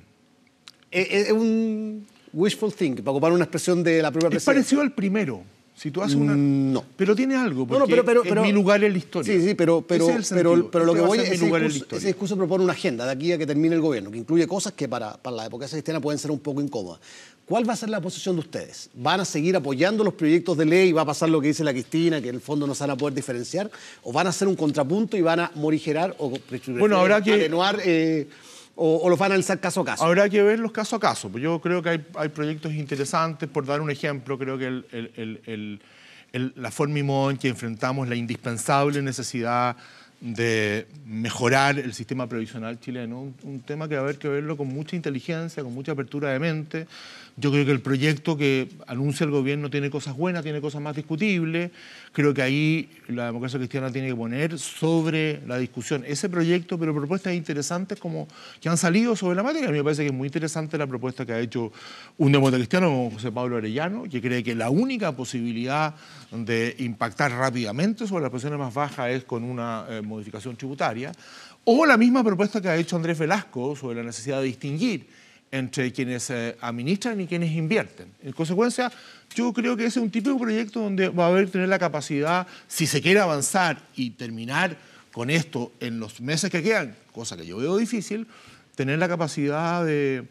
Es, un wishful thinking, para ocupar una expresión de la propia presidenta. Es
parecido al primero. Si tú haces una. Mm, no. Pero tiene algo, porque no, pero, mi lugar en la historia. Sí, sí, pero, pero, lo que voy a decir es. Mi lugar la historia.
ese discurso propone una agenda de aquí a que termine el gobierno, que incluye cosas que para, para la esa cristiana pueden ser un poco incómodas. ¿Cuál va a ser la posición de ustedes? ¿Van a seguir apoyando los proyectos de ley y va a pasar lo que dice la Cristina, que en el fondo no se van a poder diferenciar? ¿O van a hacer un contrapunto y van a morigerar o bueno, habrá que... atenuar eh, o, los van a analizar caso a caso? Habrá
que verlos caso a caso. Pues yo creo que hay, hay proyectos interesantes. Por dar un ejemplo, creo que el, el, el, el la forma en que enfrentamos la indispensable necesidad de mejorar el sistema previsional chileno, un tema que va a haber que verlo con mucha inteligencia, con mucha apertura de mente, yo creo que el proyecto que anuncia el gobierno tiene cosas buenas, tiene cosas más discutibles. Creo que ahí la democracia cristiana tiene que poner sobre la discusión ese proyecto, pero propuestas interesantes como que han salido sobre la materia. A mí me parece que es muy interesante la propuesta que ha hecho un demócrata cristiano como José Pablo Arellano, que cree que la única posibilidad de impactar rápidamente sobre las pensiones más bajas es con una eh, modificación tributaria. O la misma propuesta que ha hecho Andrés Velasco sobre la necesidad de distinguir entre quienes eh, administran y quienes invierten. En consecuencia, yo creo que ese es un tipo de proyecto donde va a haber tener la capacidad, si se quiere avanzar y terminar con esto en los meses que quedan, cosa que yo veo difícil, tener la capacidad de,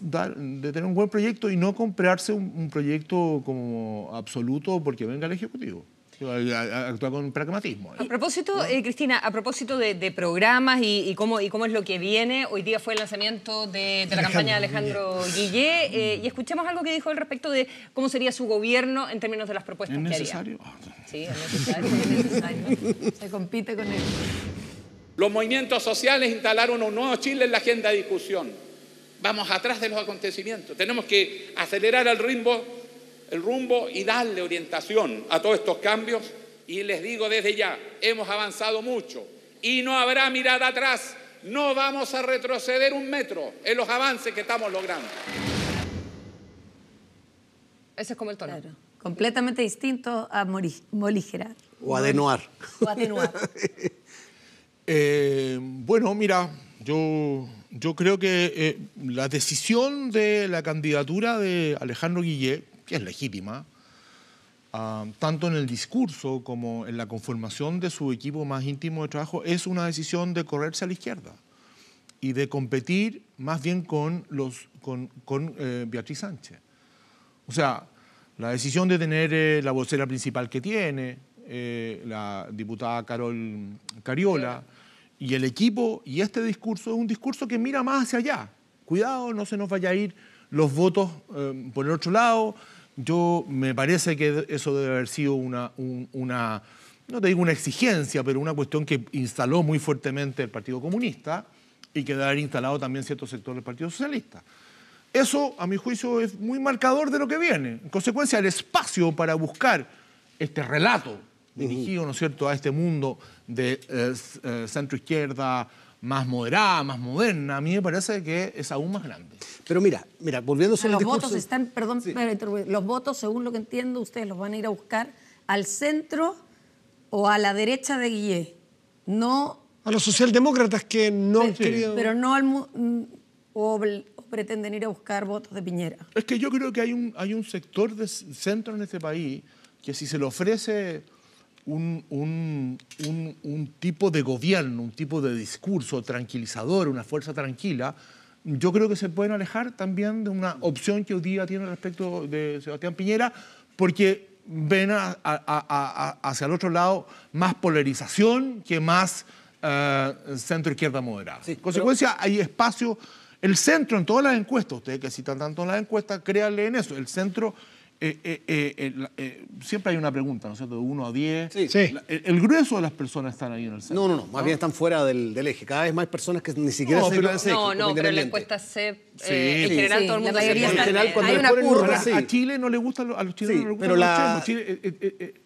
de tener un buen proyecto y no comprarse un proyecto como absoluto porque venga el Ejecutivo. Actúa con pragmatismo.
A propósito, eh, Cristina, a propósito de, programas y, cómo, y cómo es lo que viene, hoy día fue el lanzamiento de, la campaña de Alejandro Guillé eh, y escuchemos algo que dijo al respecto de cómo sería su gobierno en términos de las propuestas que haría. Sí, es necesario, es necesario.
Se compite con él.
Los movimientos sociales instalaron un nuevo Chile en la agenda de discusión. Vamos atrás de los acontecimientos. Tenemos que acelerar el ritmo el rumbo y darle orientación a todos estos cambios. Y les digo desde ya, hemos avanzado mucho y no habrá mirada atrás, no vamos a retroceder un metro en los avances que estamos logrando.
Ese es como el tono. Completamente distinto a moligerar.
O denuar O [laughs] eh, bueno, mira, yo, yo creo que eh, la decisión de la candidatura de Alejandro Guillet que es legítima, ah, tanto en el discurso como en la conformación de su equipo más íntimo de trabajo, es una decisión de correrse a la izquierda y de competir más bien con, los, con, eh, Beatriz Sánchez. O sea, la decisión de tener eh, la vocera principal que tiene, eh, la diputada Carol Cariola, y el equipo y este discurso es un discurso que mira más hacia allá. Cuidado, no se nos vaya a ir los votos por el otro lado, yo me parece que eso debe haber sido una, no te digo una exigencia, pero una cuestión que instaló muy fuertemente el Partido Comunista y que debe haber instalado también ciertos sectores del Partido Socialista. Eso, a mi juicio, es muy marcador de lo que viene. En consecuencia, el espacio para buscar este relato dirigido, ¿no es cierto?, a este mundo de eh, eh, centro izquierda, más moderada, más moderna, a mí me parece que es aún más grande. Pero mira, mira, volviéndose a los votos están,
perdón, los votos, según lo que entiendo, ustedes los van a ir a buscar al centro o a la derecha de Guillé, no
a los socialdemócratas
que no Pero
no al mm, pretenden ir a buscar votos de
Piñera. Es que yo creo que hay un, hay un sector de centro en este país que si se le ofrece un, tipo de gobierno, un tipo de discurso tranquilizador, una fuerza tranquila, yo creo que se pueden alejar también de una opción que hoy día tiene respecto de Sebastián Piñera, porque ven hacia el otro lado más polarización que más eh, centro-izquierda moderada. consecuencia, hay espacio, el centro en todas las encuestas, ustedes que citan tanto en las encuestas, créanle en eso, el centro eh, eh, eh, siempre hay una pregunta, ¿no es cierto? De 1 a 10. Sí. Sí. El, grueso de las personas están ahí en el centro. No, no, no, más bien están fuera
del, eje. Cada vez más personas que ni siquiera no, se pero, No, no, pero la
encuesta C, en general todo el mundo cuando hay una curva.
a
Chile no le gusta, a los chilenos no
le gusta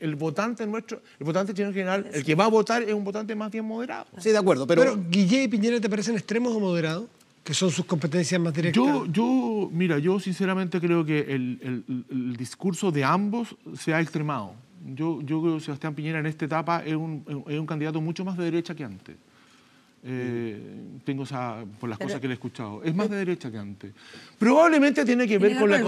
el
votante nuestro, el votante chileno en general, el que va a votar es un votante más bien moderado. Sí, de acuerdo, pero... Pero,
y Piñera te parecen extremos o moderados? que son sus competencias más directas? Yo,
yo mira, yo sinceramente creo que el, el, discurso de ambos se ha extremado. Yo, yo creo que Sebastián Piñera en esta etapa es un, es un candidato mucho más de derecha que antes. Eh, tengo esa, por las cosas que le he escuchado. Es más de derecha que antes. Probablemente tiene que ver con, la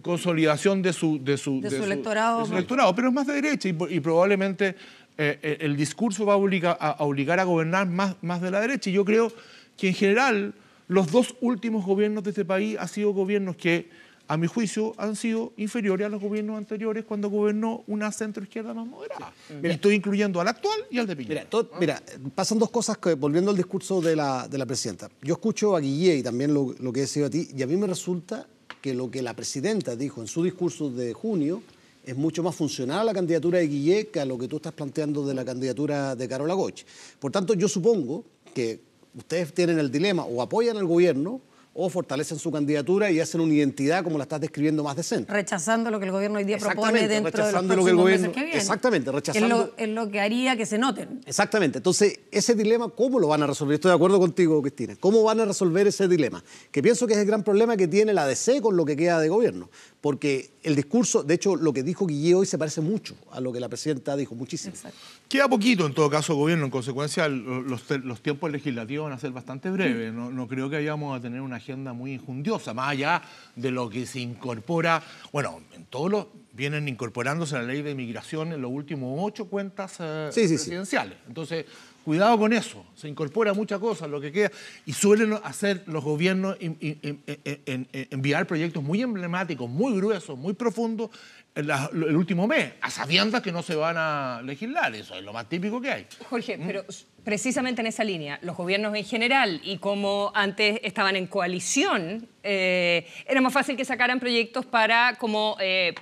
consolidación de su, de su, electorado. Pero es más de derecha y, probablemente eh, el discurso va a, obligar obligar a gobernar más, más de la derecha. Y yo creo que en general los dos últimos gobiernos de este país han sido gobiernos que, a mi juicio, han sido inferiores a los gobiernos anteriores cuando gobernó una centroizquierda más moderada. estoy incluyendo al actual y al de Piñera. Mira, pasan dos cosas, que, volviendo
al discurso de la, presidenta. Yo escucho a Guille y también lo, que he sido a ti, y a mí me resulta que lo que la presidenta dijo en su discurso de junio es mucho más funcional a la candidatura de Guillé que a lo que tú estás planteando de la candidatura de Carola Goch. Por tanto, yo supongo que ustedes tienen el dilema, o apoyan al gobierno o fortalecen su candidatura y hacen una identidad como la estás describiendo más decente.
Rechazando lo que el gobierno hoy día propone dentro de los lo que el gobierno, Exactamente,
rechazando.
Es lo, que haría que se noten.
Exactamente. Entonces, ese dilema, ¿cómo lo van a resolver? Estoy de acuerdo contigo, Cristina. ¿Cómo van a resolver ese dilema? Que pienso que es el gran problema que tiene la DC con lo que queda de gobierno porque el discurso, de hecho, lo que dijo Guille hoy se parece mucho a lo que la presidenta dijo, muchísimo. Exacto.
Queda poquito, en todo caso, gobierno. En consecuencia, los, tiempos legislativos van a ser bastante breves. Mm. No, creo que vayamos a tener una agenda muy injundiosa, más allá de lo que se incorpora. Bueno, en todos los. Vienen incorporándose la ley de inmigración en los últimos ocho cuentas eh, presidenciales. Entonces Cuidado con eso, se incorpora mucha cosa, lo que queda, y suelen hacer los gobiernos enviar proyectos muy emblemáticos, muy gruesos, muy profundos el último mes, a sabiendas que no se van a legislar, eso es lo más típico que hay.
Jorge, mm. pero precisamente en esa línea, los gobiernos en general y como antes estaban en coalición, eh, era más fácil que sacaran proyectos para como... Eh,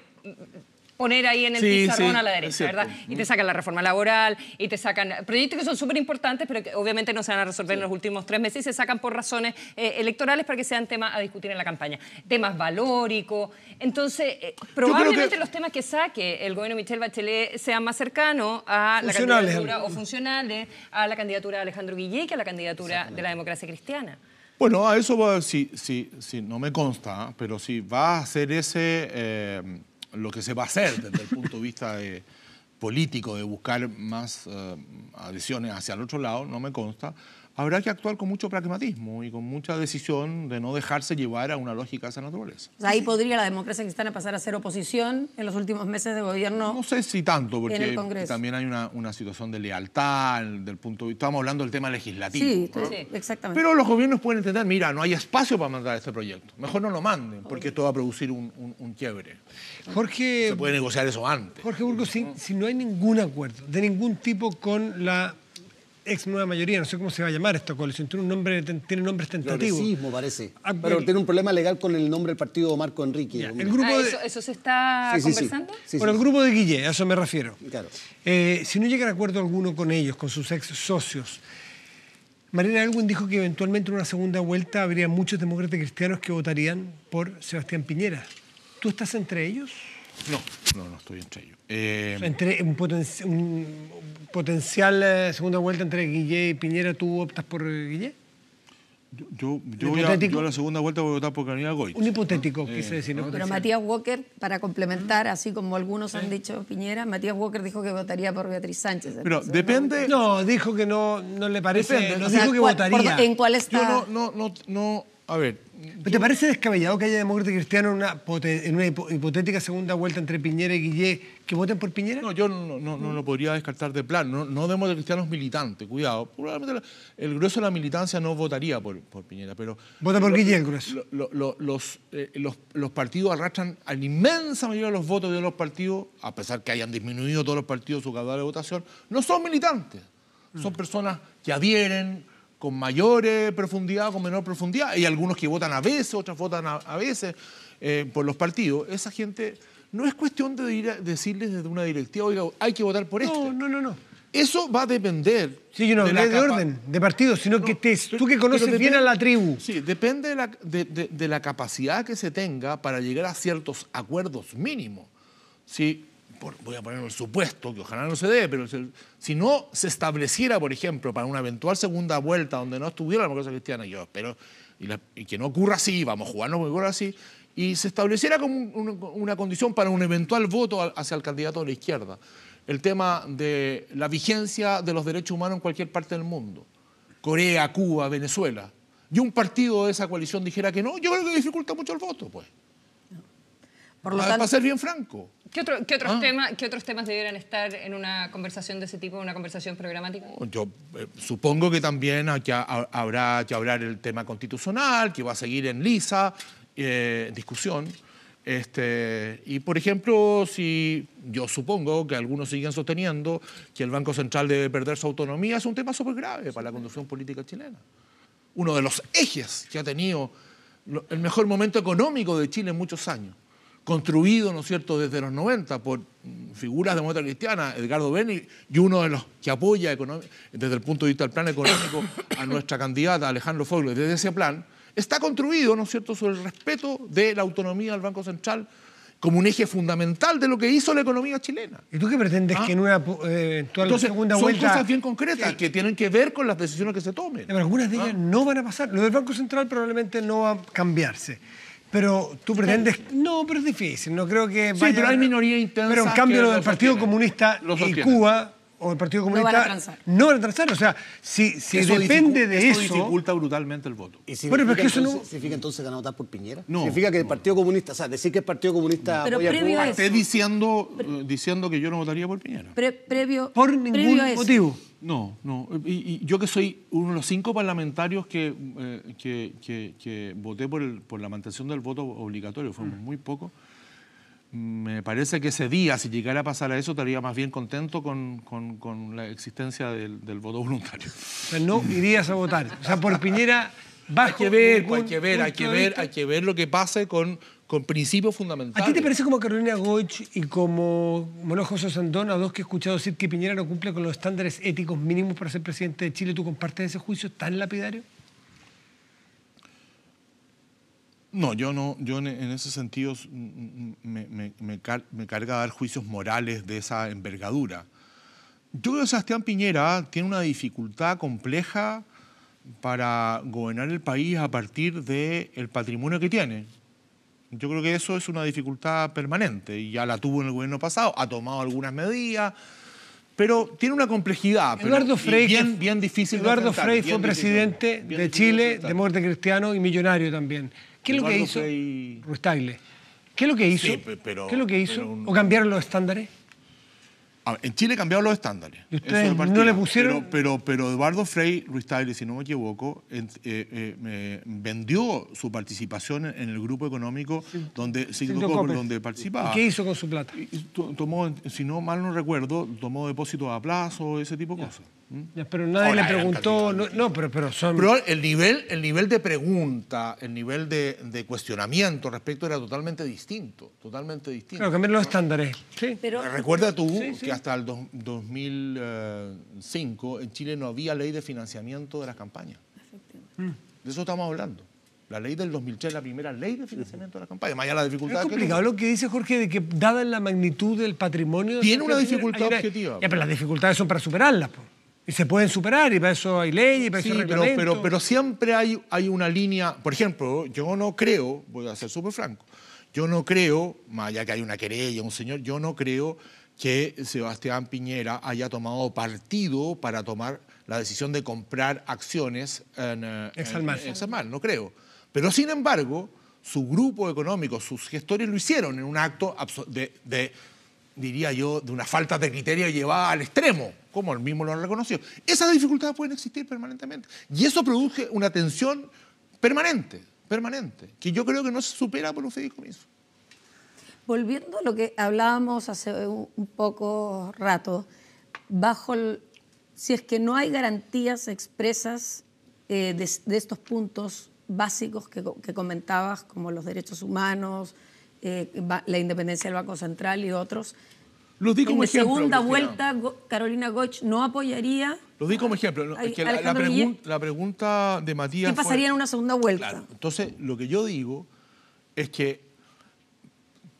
poner ahí en el pizarrón a la derecha, ¿verdad? Y te sacan la reforma laboral, y te sacan proyectos que son súper importantes, pero que obviamente no se van a resolver en los últimos tres meses y se sacan por razones eh, electorales para que sean temas a discutir en la campaña. Temas valóricos. Entonces, eh, probablemente los temas que saque el gobierno Michel Michelle Bachelet sean más cercanos a la candidatura o funcionales a la candidatura de Alejandro Guillé que a la candidatura de la democracia cristiana.
Bueno, a eso va, si, si, no me consta, pero si va a ser ese... Eh, lo que se va a hacer desde el punto de vista político de buscar más eh, adhesiones hacia el otro lado, no me consta, habrá que actuar con mucho pragmatismo y con mucha decisión de no dejarse llevar a una lógica de esa naturaleza.
Ahí podría la democracia cristiana pasar a ser oposición en los últimos meses de gobierno. No
sé si tanto, porque también hay una, situación de lealtad, del punto de estamos hablando del tema legislativo. Sí,
exactamente. Pero los
gobiernos pueden entender, mira, no hay espacio para mandar este proyecto, mejor no lo manden, porque esto va a producir un, un quiebre. Jorge, ¿Se puede negociar eso antes? Jorge Burgos, si,
no hay ningún acuerdo de ningún tipo con la ex nueva mayoría, no sé cómo se va a llamar esta coalición, tiene, un nombre, tiene nombres tentativos. parece, ah, pero tiene un problema legal con el nombre del partido Marco Enrique. Ah,
eso, se está conversando? Bueno, el grupo
de Guille, a eso me refiero. Claro. Eh, si no llega a acuerdo alguno con ellos, con sus ex socios, Marina Elwin dijo que eventualmente en una segunda vuelta habría muchos demócratas cristianos que votarían por Sebastián Piñera. ¿Tú estás entre ellos?
No, no, no estoy entre ellos. Eh...
Entre un, potencial eh, segunda vuelta entre Guillé y Piñera, ¿tú optas por eh, Guillé?
Yo, yo, voy a, la segunda vuelta voy a votar por Carolina Goiz. Un hipotético, ah, eh, quise decir. pero Matías
Walker, para complementar, así como algunos han dicho Piñera, Matías Walker dijo que votaría por Beatriz Sánchez. Pero
depende... No, dijo que no, no le parece, no dijo que votaría. ¿En cuál está? no, no, no, no a ver. ¿Te parece descabellado que haya demócrata cristiano en una, hipotética segunda vuelta entre Piñera y Guillé que voten por Piñera? No, yo
no, no, no lo podría descartar de plan. No, no de cristianos militantes, cuidado. Probablemente el grueso de la militancia no votaría por, por Piñera, pero. Vota por lo, el grueso. Eh, los, los, partidos arrastran a la inmensa mayoría de los votos de los partidos, a pesar que hayan disminuido todos los partidos su caudal de votación, no son militantes. Son mm. personas que adhieren, con mayor eh, profundidad con menor profundidad. Hay algunos que votan a veces, otros votan a, veces eh, por los partidos. Esa gente no es cuestión de decirles desde una directiva, oiga, hay que votar por esto. No, este". no, no, no. Eso va a depender. Sí, no de, orden, de partido, sino que tú que conoces bien a la tribu. Sí, depende de la, capacidad que se tenga para llegar a ciertos acuerdos mínimos. ¿sí?, voy a poner el supuesto, que ojalá no se dé, pero si no se estableciera, por ejemplo, para una eventual segunda vuelta donde no estuviera la democracia cristiana, yo espero, y, que no ocurra así, vamos a jugarnos ocurra así, y se estableciera como una condición para un eventual voto hacia el candidato de la izquierda, el tema de la vigencia de los derechos humanos en cualquier parte del mundo, Corea, Cuba, Venezuela, y un partido de esa coalición dijera que no, yo creo que dificulta mucho el voto, pues. para ser bien franco.
¿Qué, otros ah. temas, ¿Qué otros temas debieran estar en una conversación de ese tipo, en una conversación programática? Oh,
yo eh, supongo que también habrá que hablar el tema constitucional, que va a seguir en lisa, eh, en discusión. Este, y por ejemplo, si yo supongo que algunos siguen sosteniendo que el Banco Central debe perder su autonomía, es un tema súper grave para la conducción política chilena. Uno de los ejes que ha tenido el mejor momento económico de Chile en muchos años construido, ¿no es cierto?, desde los 90 por figuras de muestra cristiana, Edgardo Beni, y uno de los que apoya desde el punto de vista del plan económico a nuestra candidata Alejandro Fogler, desde ese plan, está construido, ¿no es cierto?, sobre el respeto de la autonomía del Banco Central como un eje fundamental de lo que hizo la economía chilena. ¿Y tú qué pretendes ah. que eh, en una segunda son vuelta... Son cosas bien concretas que tienen que ver con las decisiones que se tomen.
Pero algunas de ah. ellas no van a pasar. Lo del Banco Central probablemente no va a cambiarse. Pero tú pretendes. No, pero es difícil. No creo que. Vaya... Sí, pero hay minoría intensa. Pero en cambio, lo del Partido Comunista y Cuba o el Partido Comunista no van a transar. No van a transar. O sea, si, si depende
de eso. Eso dificulta
brutalmente el voto. ¿Y significa, bueno, pero eso no...
¿Significa entonces que van a votar por Piñera? No. Significa que el Partido Comunista, o sea, decir que el Partido Comunista. Pero previo a eso, Esté
diciendo, eh, diciendo que yo no votaría por Piñera.
Pre, previo, por ningún motivo.
No, no. Y, yo que soy uno de los cinco parlamentarios que, eh, que, que, voté por, la mantención del voto obligatorio, fuimos mm. muy pocos me parece que ese día, si llegara a pasar a eso, estaría más bien contento con, con, la existencia del, voto voluntario. O
sea, no irías
a votar. O sea, por Piñera, vas a que ver, hay que ver, hay que ver, hay que ver lo que pase con, con principios fundamentales. ¿A ti te
parece como Carolina Goch y como Manuel José a dos que he escuchado decir que Piñera no cumple con los estándares éticos mínimos para ser presidente de Chile? ¿Tú compartes ese juicio
tan lapidario? No, yo no, yo en, ese sentido me, me, carga dar juicios morales de esa envergadura. Yo creo que Sebastián Piñera tiene una dificultad compleja para gobernar el país a partir del patrimonio que tiene. Yo creo que eso es una dificultad permanente y ya la tuvo en el gobierno pasado, ha tomado algunas medidas, pero tiene una complejidad. Eduardo Frey, bien, bien difícil. fue presidente de Chile, de,
muerte cristiano y millonario también. ¿Qué es lo que hizo ¿Qué es lo que hizo? ¿Qué lo que hizo? ¿O cambiaron los estándares?
Ah, en Chile cambiaron los estándares. ustedes no le pusieron? Pero, pero, Eduardo Frey, Ruiz Taile, si no me equivoco, eh, eh, vendió su participación en el grupo económico donde, donde participaba. ¿Y qué hizo con su plata? tomó, si no mal no recuerdo, tomó depósitos a plazo, ese tipo de cosas. pero nadie le preguntó,
no, pero, pero
son... Pero el nivel, el nivel de pregunta, el nivel de, cuestionamiento respecto era totalmente distinto, totalmente distinto. Claro, cambiaron los estándares.
Sí. Pero, Recuerda tú
hasta el 2005 eh, en Chile no había ley de financiamiento de las campañas. Mm. De eso estamos hablando. La ley del 2003 la primera ley de financiamiento de la campaña. Más allá la dificultad. Es complicado
lo que dice Jorge de que, dada la magnitud del patrimonio. Tiene una dificultad objetiva. pero pues. las
dificultades son para superarlas. Pues. Y se pueden superar, y para eso hay leyes, y para eso hay pero, pero, siempre hay, hay una línea. Por ejemplo, yo no creo, voy a ser súper franco, yo no creo, más allá que hay una querella, un señor, yo no creo que Sebastián Piñera haya tomado partido para tomar la decisión de comprar acciones en, eh, Exalmar. no creo. Pero sin embargo, su grupo económico, sus gestores lo hicieron en un acto de, diría yo, de una falta de criterio llevada al extremo, como él mismo lo ha reconocido. Esas dificultades pueden existir permanentemente. Y eso produce una tensión permanente, permanente, que yo creo que no se supera por un fideicomiso
volviendo a lo que hablábamos hace un poco rato, bajo si es que no hay garantías expresas eh, de, estos puntos básicos que, comentabas, como los derechos humanos, eh, la independencia del Banco Central y otros,
los como en segunda vuelta,
Carolina Goch no apoyaría.
Los di como ejemplo. la, pregunta de Matías. ¿Qué pasaría en una segunda vuelta? Entonces, lo que yo digo es que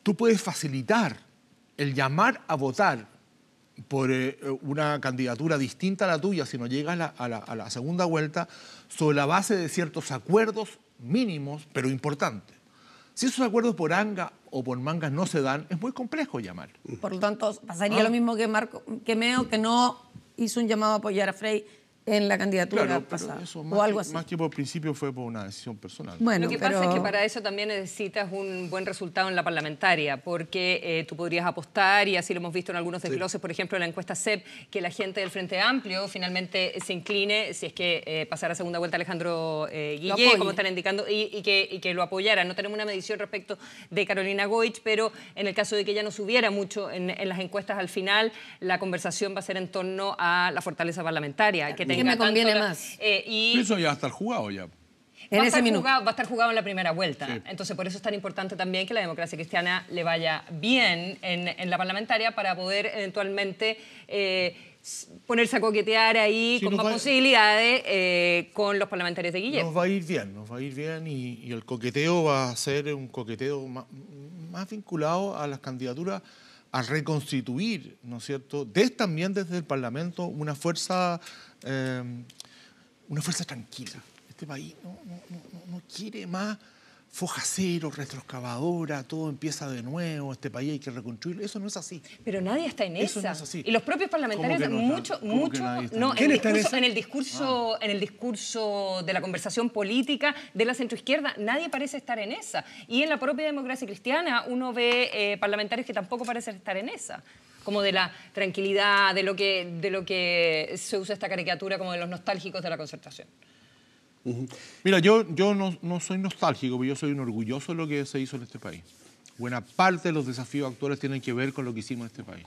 tú puedes facilitar el llamar a votar por eh, una candidatura distinta a la tuya si no llegas a la, segunda vuelta sobre la base de ciertos acuerdos mínimos, pero importantes. Si esos acuerdos por anga o por mangas no se dan, es muy complejo llamar. Por lo
tanto, pasaría ah. lo mismo que, Marco, que Meo, que no hizo un llamado a apoyar a Frey en la candidatura pasada. o
algo así. Más que por principio fue por una decisión personal. Bueno, lo que pasa es que para
eso también necesitas un buen resultado en la parlamentaria, porque eh, tú podrías apostar, y así lo hemos visto en algunos desgloses, por ejemplo, en la encuesta CEP, que la gente del Frente Amplio finalmente se incline, si es que eh, pasara segunda vuelta Alejandro eh, como están indicando, y, que, lo apoyara. No tenemos una medición respecto de Carolina Goich, pero en el caso de que ella no subiera mucho en, las encuestas al final, la conversación va a ser en torno a la fortaleza parlamentaria, que que me conviene más. Eh, y eso
ya va a estar jugado ya.
Va, va a estar jugado en la primera vuelta. Entonces, por eso es tan importante también que la democracia cristiana le vaya bien en, la parlamentaria para poder eventualmente eh, ponerse a coquetear ahí con más posibilidades eh, con los parlamentarios de Guillermo. Nos
va a ir bien, nos va a ir bien y, el coqueteo va a ser un coqueteo más, más vinculado a las candidaturas a reconstituir, ¿no es cierto?, desde, también desde el Parlamento una fuerza Em, una fuerza tranquila. Este país no,
no, no,
quiere más foja cero, retroexcavadora todo empieza de nuevo, este país hay que reconstruirlo. Eso no es así.
Pero nadie está en eso. Esa. Y los propios parlamentarios, mucho, mucho, no, en, el en, el discurso, ah. en el discurso de la conversación política de la centroizquierda, nadie parece estar en esa. Y en la propia democracia cristiana uno ve eh, parlamentarios que tampoco parecen estar en esa como de la tranquilidad, de lo que, de lo que se usa esta caricatura como de los nostálgicos de la concertación.
Mira, yo, yo no, no soy nostálgico, pero yo soy un orgulloso de lo que se hizo en este país. Buena parte de los desafíos actuales tienen que ver con lo que hicimos en este país.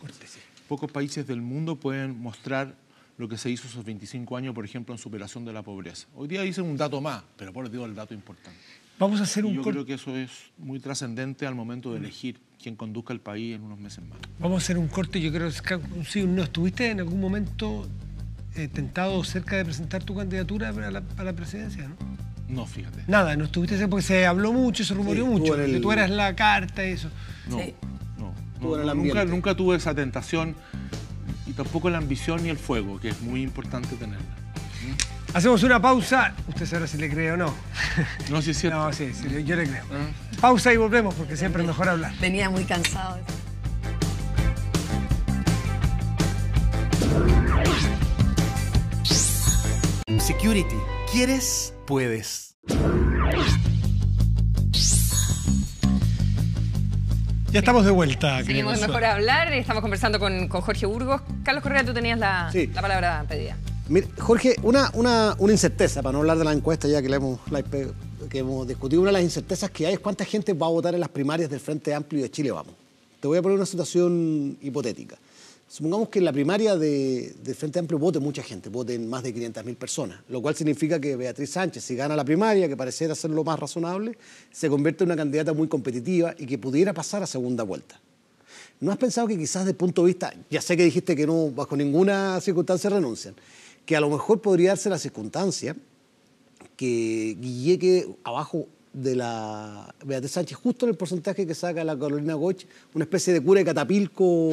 Pocos países del mundo pueden mostrar lo que se hizo esos 25 años, por ejemplo, en superación de la pobreza. Hoy día dicen un dato más, pero por digo el dato importante. Vamos a hacer un Yo creo que eso es muy trascendente al momento de mm. elegir quién conduzca el país en unos meses más.
Vamos a hacer un corte. Yo creo que si no estuviste en algún momento eh, tentado cerca de presentar tu candidatura para la,
presidencia, ¿no? fíjate.
Nada, no estuviste porque se habló mucho, se rumoreó mucho, que tú eras
la carta y eso. No, no, nunca, nunca tuve esa tentación y tampoco la ambición ni el fuego, que es muy importante tenerla. Hacemos una pausa.
Usted sabrá si le cree o no. [laughs] No, sí sí. No, sí, sí yo le creo. Ah. Pausa y volvemos porque siempre es mejor hablar.
Venía muy cansado.
Security.
¿Quieres?
Puedes. Ya estamos de vuelta.
Seguimos mejor
hablar. Estamos conversando con, Jorge Burgos. Carlos Correa, tú tenías la, la palabra pedida.
Jorge, una, una, una, incerteza, para no hablar de la encuesta ya que hemos, que hemos discutido, una de las incertezas que hay es cuánta gente va a votar en las primarias del Frente Amplio de Chile Vamos. Te voy a poner una situación hipotética. Supongamos que en la primaria de, Frente Amplio vote mucha gente, voten más de 500.000 personas, lo cual significa que Beatriz Sánchez, si gana la primaria, que pareciera ser lo más razonable, se convierte en una candidata muy competitiva y que pudiera pasar a segunda vuelta. ¿No has pensado que quizás de punto de vista, ya sé que dijiste que no bajo ninguna circunstancia renuncian, que a lo mejor podría darse la circunstancia que llegue abajo de la Beatriz Sánchez, justo en el porcentaje que saca la Carolina Goch, una especie de cura de catapilco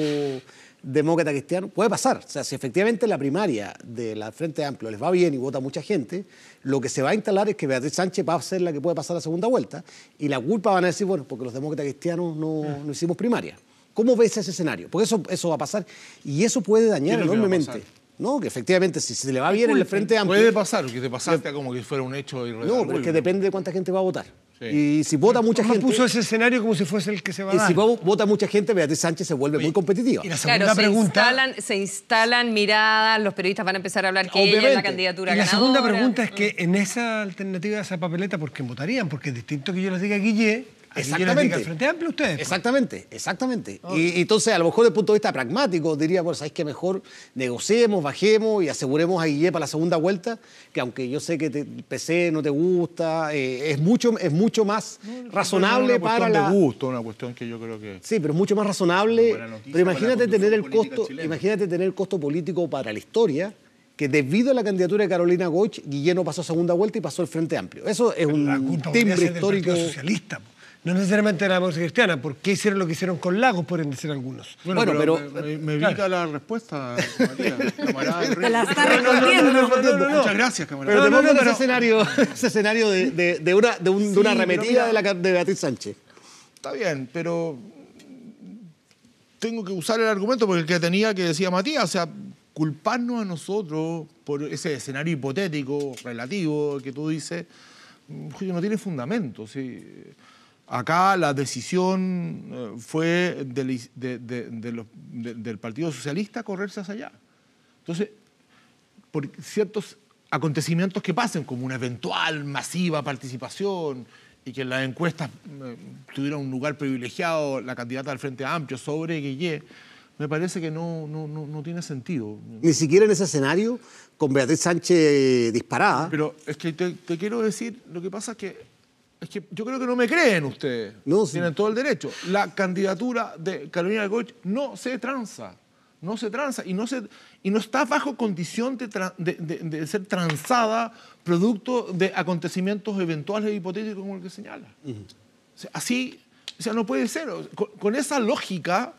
demócrata cristiano, puede pasar. O sea, si efectivamente la primaria de la Frente Amplio les va bien y vota mucha gente, lo que se va a instalar es que Beatriz Sánchez va a ser la que puede pasar la segunda vuelta y la culpa van a decir, bueno, porque los demócratas cristianos no, ah. hicimos primaria. ¿Cómo ves ese escenario? Porque eso, eso va a pasar y eso puede dañar enormemente.
¿no? Que efectivamente, si se le va bien en el Frente Amplio. Puede pasar, que te pasaste como que fuera un hecho
No, pero depende de cuánta gente va a votar.
Y si vota
mucha gente. puso ese escenario como si fuese el que se va a dar. si vota mucha gente, Beatriz Sánchez se vuelve muy competitiva. Y la segunda pregunta.
Se instalan, miradas, los periodistas van a empezar a hablar que ella es la candidatura y La segunda pregunta
es que mm. en esa alternativa, esa papeleta, ¿por qué votarían? Porque es distinto que yo les diga a Guille Exactamente. El Frente Amplio ustedes. Pues. Exactamente, exactamente.
Y, entonces, a lo mejor desde el punto de vista pragmático, diría, bueno, ¿sabéis que Mejor negociemos, bajemos y aseguremos a Guille para la segunda vuelta, que aunque yo sé que te, PC no te gusta, eh, es, mucho, es mucho más razonable para la... Es cuestión
de gusto, una cuestión que yo creo que...
Sí, pero es mucho más razonable. pero imagínate tener el costo, imagínate tener costo político para la historia que debido a la candidatura de Carolina Guillén no pasó segunda vuelta y pasó el Frente Amplio.
Eso es un timbre histórico. Socialista. Pues no necesariamente de la democracia cristiana, porque hicieron lo que hicieron con Lagos, pueden decir algunos. Bueno, pero,
eh, eh, me, me la respuesta, Matías. [laughs] Camarada, está Muchas gracias, camarada. Pero te ese escenario, [laughs] ese escenario de, una, de, de una arremetida de, la,
de Beatriz Sánchez.
Está bien, pero tengo que usar el argumento porque el que tenía que decía Matías, o sea, culparnos a nosotros por ese escenario hipotético, relativo, que tú dices, mm, no tiene fundamento. ¿sí? Acá la decisión eh, fue del, Partido Socialista correrse hacia allá. Entonces, por ciertos acontecimientos que pasen, como una eventual masiva participación y que en las encuestas eh, tuviera un lugar privilegiado la candidata del Frente Amplio sobre Guillé, me parece que no, no, tiene sentido. Ni
siquiera en ese escenario, con Beatriz Sánchez disparada.
Pero es que te, te quiero decir, lo que pasa es que es que yo creo que no me creen ustedes. Tienen todo el derecho. La candidatura de Carolina Goich no se transa, No se transa y no, se, y no está bajo condición de, ser transada producto de acontecimientos eventuales e hipotéticos como el que señala. así, o sea, no puede ser. Con, esa lógica,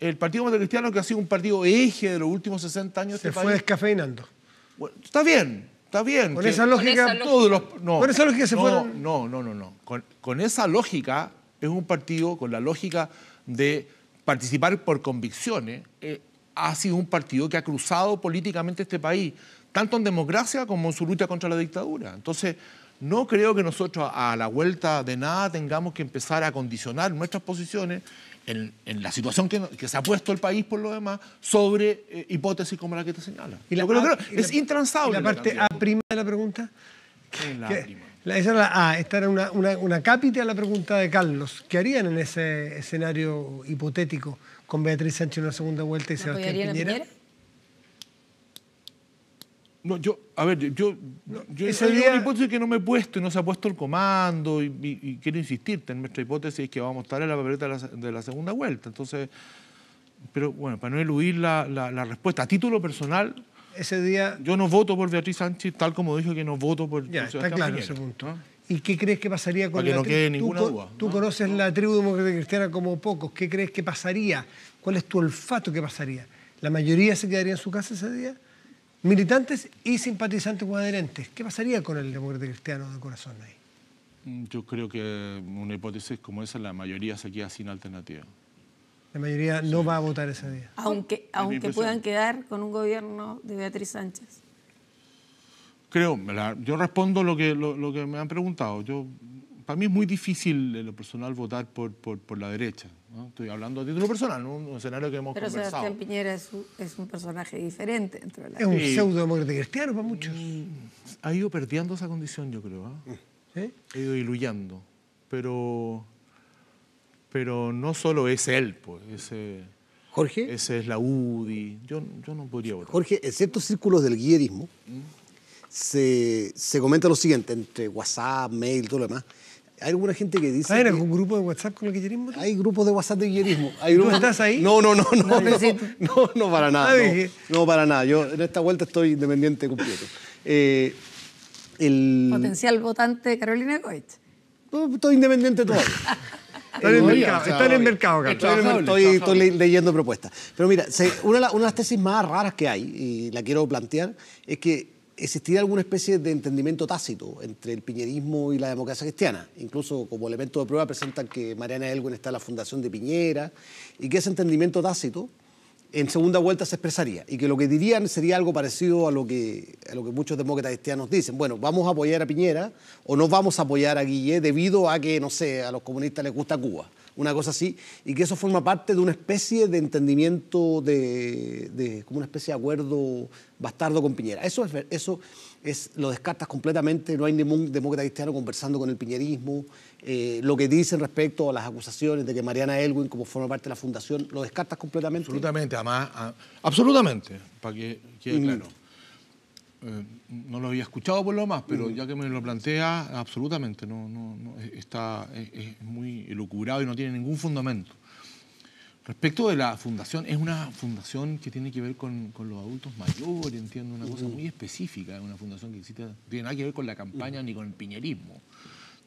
el Partido Cristiano, que ha sido un partido eje de los últimos 60 años... Se este fue descafeinando. Bueno, está bien, Está bien. Con esa lógica, todos los. No, se no, No, no, no, Con, esa lógica es un partido, con la lógica de participar por convicciones, eh, ha sido un partido que ha cruzado políticamente este país, tanto en democracia como en su lucha contra la dictadura. Entonces, no creo que nosotros a la vuelta de nada tengamos que empezar a condicionar nuestras posiciones en, la situación que, se ha puesto el país por lo demás sobre eh, hipótesis como la que te señala. es intransable. la parte A prima de la pregunta?
esa era A, esta era una, una, cápita a la pregunta de Carlos. ¿Qué harían en ese escenario hipotético con Beatriz Sánchez en una segunda vuelta y Sebastián Piñera? Piñera?
No, yo, a ver, yo, esa día... una hipótesis que no me he puesto y no se ha puesto el comando y, quiero insistirte en nuestra hipótesis que vamos a estar en la papeleta de la, segunda vuelta. Entonces, pero bueno, para no eludir la, respuesta, a título personal, ese día yo no voto por Beatriz Sánchez tal como dijo que no voto por... Ya, está claro ese punto. ¿Y qué crees que pasaría con para que no quede ninguna tú, Tú conoces la tribu
democrática cristiana como pocos. ¿Qué crees que pasaría? ¿Cuál es tu olfato que pasaría? ¿La mayoría se quedaría en su casa ese día? militantes y simpatizantes adherentes, ¿Qué pasaría con el demócrata cristiano de corazón ahí?
Mm, yo creo que una hipótesis como esa, la mayoría se queda sin alternativa.
La mayoría no va a votar ese día. Aunque, puedan
quedar con un gobierno de Beatriz Sánchez.
Creo, yo respondo lo que, lo que me han preguntado. Yo para mí es muy difícil en lo personal votar por, por, por la derecha. Estoy hablando a título personal, ¿no? un escenario que hemos Pero Sebastián
Piñera es un, es un personaje diferente. Entre la... Es
un pseudo-demócrata
cristiano para muchos.
Ha ido perdiendo esa condición, yo creo. ¿ah? ¿Eh? Ha ido diluyendo. Pero, pero no solo es él, pues. Ese, Jorge. Ese es la UDI. Yo,
yo no podría votar. Jorge, en ciertos círculos del guillerismo. ¿Mm? Se, se, comenta lo siguiente, entre WhatsApp, mail, todo lo demás, hay alguna gente que dice. ¿Hay algún grupo de WhatsApp con el guillerismo? Hay grupos de WhatsApp de guillerismo. Hay grupos... ¿Tú estás ahí? No, no, no, no. No, no, no, para nada. Ah, no, no, para nada. Yo en esta vuelta estoy independiente completo. Eh, el... Potencial
votante Carolina Goich. Estoy independiente todavía. [laughs]
Está en el mercado, está en el estoy, leyendo propuestas. Pero mira, una de las tesis más raras que hay, y la quiero plantear, es que existiría alguna especie de entendimiento tácito entre el piñerismo y la democracia cristiana. Incluso como elemento de prueba presentan que Mariana Elwin está en la fundación de Piñera y que ese entendimiento tácito en segunda vuelta se expresaría y que lo que dirían sería algo parecido a lo que, a lo que muchos demócratas cristianos dicen. Bueno, vamos a apoyar a Piñera o no vamos a apoyar a Guille debido a que, no sé, a los comunistas les gusta Cuba una cosa así, y que eso forma parte de una especie de entendimiento, de, como una especie de acuerdo bastardo con Piñera. Eso, es, eso es, lo descartas completamente, no hay ningún demócrata cristiano conversando con el piñerismo. Eh, lo que dicen respecto a las acusaciones de que Mariana Elwin, como forma parte de la fundación, lo descartas completamente. Absolutamente, además, absolutamente,
para que quede claro. Eh, no lo había escuchado por lo más, pero mm. ya que me lo plantea, absolutamente, no, no, no está, es, muy elucubrado y no tiene ningún fundamento. Respecto de la fundación, es una fundación que tiene que ver con, los adultos mayores, entiendo, una cosa mm. muy específica, es una fundación que existe, tiene nada que ver con la campaña mm. ni con el piñerismo.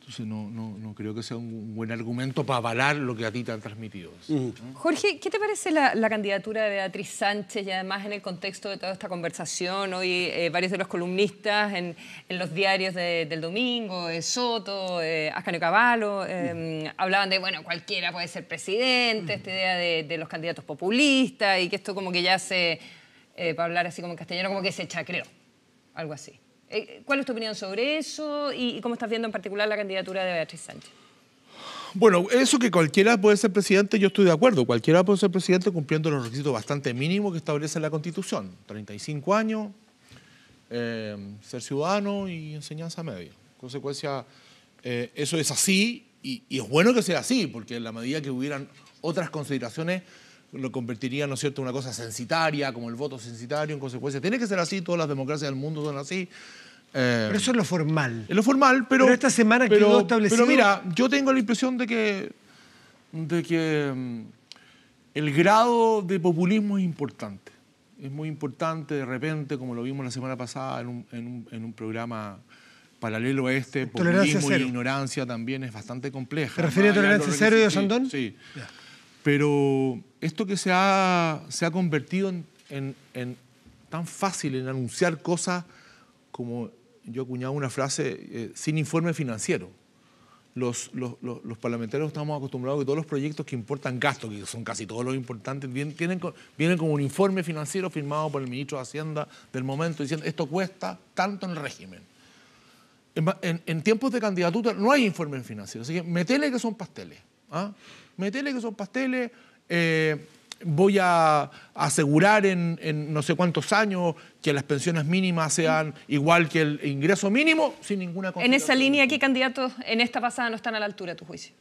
Entonces no, creo que sea un buen argumento para avalar lo que a ti te han transmitido. ¿Eh?
Jorge, ¿qué te parece la, candidatura de Beatriz Sánchez y además en el contexto de toda esta conversación? Hoy eh, varios de los columnistas en, los diarios del domingo, Soto, eh, Ascanio Cavallo, hablaban de, bueno, cualquiera puede ser presidente, esta idea de, de los candidatos populistas y que esto como que ya se, para hablar así como en castellano, como que se chacreó, algo así. Eh, ¿Cuál es tu opinión sobre eso y cómo estás viendo en particular la candidatura de Beatriz Sánchez?
Bueno, eso que cualquiera puede ser presidente, yo estoy de acuerdo. Cualquiera puede ser presidente cumpliendo los requisitos bastante mínimos que establece la Constitución. 35 años, eh, ser ciudadano y enseñanza media. En consecuencia, eh, eso es así y, y es bueno que sea así, porque en la medida que hubieran otras consideraciones lo convertiría, ¿no es cierto?, una cosa censitaria, como el voto censitario, en consecuencia. Tiene que ser así, todas las democracias del mundo son así. Eh, pero eso es
lo formal.
Es lo formal, pero... Pero esta semana quedó establecido... Pero mira, yo tengo la impresión de que, de que mm, el grado de populismo es importante. Es muy importante, de repente, como lo vimos la semana pasada en un, en programa paralelo a este, populismo y ignorancia también es bastante compleja. ¿Te refieres a tolerancia cero Sí. Pero esto que se ha, se ha convertido en, tan fácil en anunciar cosas como yo acuñaba una frase, eh, sin informe financiero. Los, los, parlamentarios estamos acostumbrados que todos los proyectos que importan gastos, que son casi todos los importantes, vienen, tienen, vienen como un informe financiero firmado por el ministro de Hacienda del momento diciendo esto cuesta tanto en el régimen. En, tiempos de candidatura no hay informe financiero. así que metele que son pasteles. ¿ah? metele que son pasteles, eh, voy a asegurar en, no sé cuántos años que las pensiones mínimas sean igual que el ingreso mínimo, sin ninguna En esa
línea, ¿qué candidatos en esta pasada no están a la altura, a tu juicio?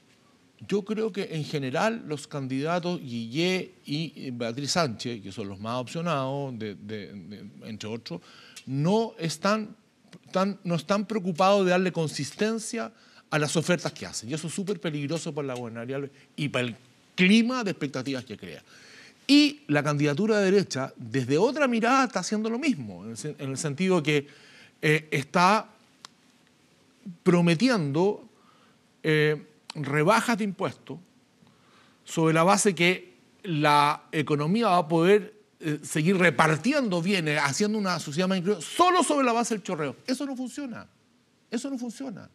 Yo creo que en general los candidatos Guillé y eh, Beatriz Sánchez, que son los más opcionados, entre otros, no están, no están preocupados de darle consistencia a las ofertas que hacen. Y eso es súper peligroso para la gobernabilidad y para el clima de expectativas que crea. Y la candidatura de derecha, desde otra mirada, está haciendo lo mismo, en el sentido que eh, está prometiendo eh, rebajas de impuestos sobre la base que la economía va a poder eh, seguir repartiendo bienes, haciendo una sociedad más inclusiva, solo sobre la base del chorreo. Eso no funciona. Eso no funciona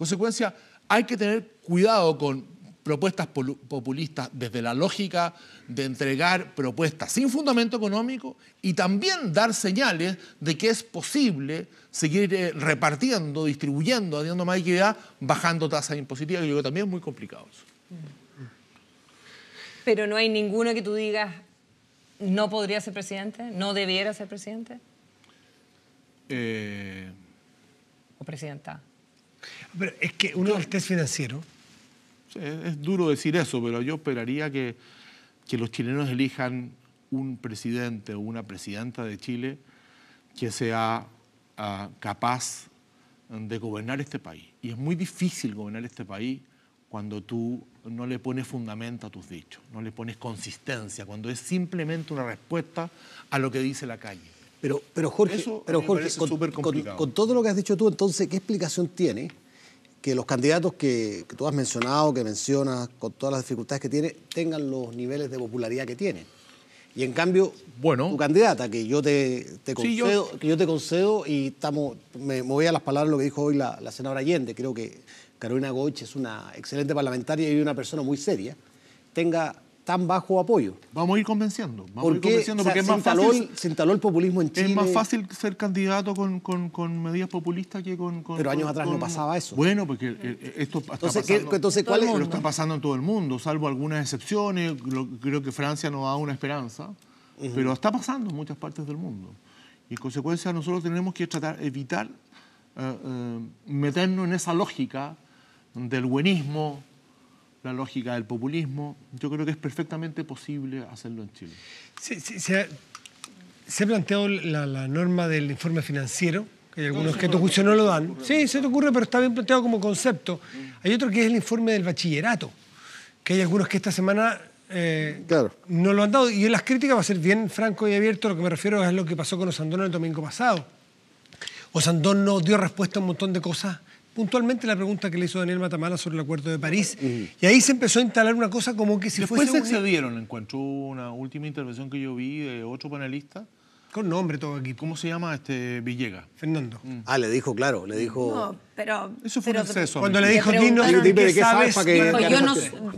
consecuencia, hay que tener cuidado con propuestas populistas desde la lógica de entregar propuestas sin fundamento económico y también dar señales de que es posible seguir eh, repartiendo, distribuyendo, añadiendo más equidad, bajando tasas impositivas, que yo creo también es muy complicado
Pero no hay ninguno que tú digas, no podría ser presidente, no debiera ser presidente.
Eh, o
presidenta es que uno es financiero.
Es, duro decir eso, pero yo esperaría que, que los chilenos elijan un presidente o una presidenta de Chile que sea ah, capaz de gobernar este país. Y es muy difícil gobernar este país cuando tú no le pones fundamento a tus dichos, no le pones consistencia, cuando es simplemente una respuesta a lo que dice la calle. Pero, pero Jorge, con, con,
todo lo que has dicho tú, entonces, ¿qué explicación tiene que los candidatos que, tú has mencionado, que mencionas, con todas las dificultades que tiene, tengan los niveles de popularidad que tiene. Y en cambio, bueno, tu candidata, que yo te, concedo, que yo te concedo, y estamos, me, voy a las palabras lo que dijo hoy la, senadora Allende, creo que Carolina Goich es una excelente parlamentaria y una persona muy seria, tenga tan bajo apoyo.
Vamos a ir convenciendo. ¿Por qué? porque se, instaló el, populismo en Chile. Es más fácil ser candidato con, medidas populistas que con. Pero años atrás no pasaba eso. Bueno, porque eh, eh, esto está pasando, Lo está pasando en todo el mundo, salvo algunas excepciones. creo que Francia nos da una esperanza. Pero está pasando en muchas partes del mundo. Y en consecuencia, nosotros tenemos que tratar evitar eh, meternos en esa lógica del buenismo la lógica del populismo. Yo creo que es perfectamente posible hacerlo en Chile. Se, se,
ha, planteado la, norma del informe financiero,
que hay algunos que a tu juicio no lo
dan. Sí, se te ocurre, pero está bien planteado como concepto. Mm. Hay otro que es el informe del bachillerato, que hay algunos que esta semana eh, claro. no lo han dado. Y en las críticas va a ser bien franco y abierto, lo que me refiero es lo que pasó con Osandón el domingo pasado. Osandón no dio respuesta a un montón de cosas puntualmente la pregunta que le hizo Daniel Matamala sobre el Acuerdo de París. Y ahí se empezó a instalar una cosa como que
si Después fuese... se
cuanto a una última intervención que yo vi de otro panelista, con nombre todo aquí. ¿Cómo se llama este Villegas? Fernando. Mm.
Ah, le dijo, claro, le dijo...
No, pero...
Eso fue un exceso. Cuando le dijo, Dino, ¿qué, sabes?
que,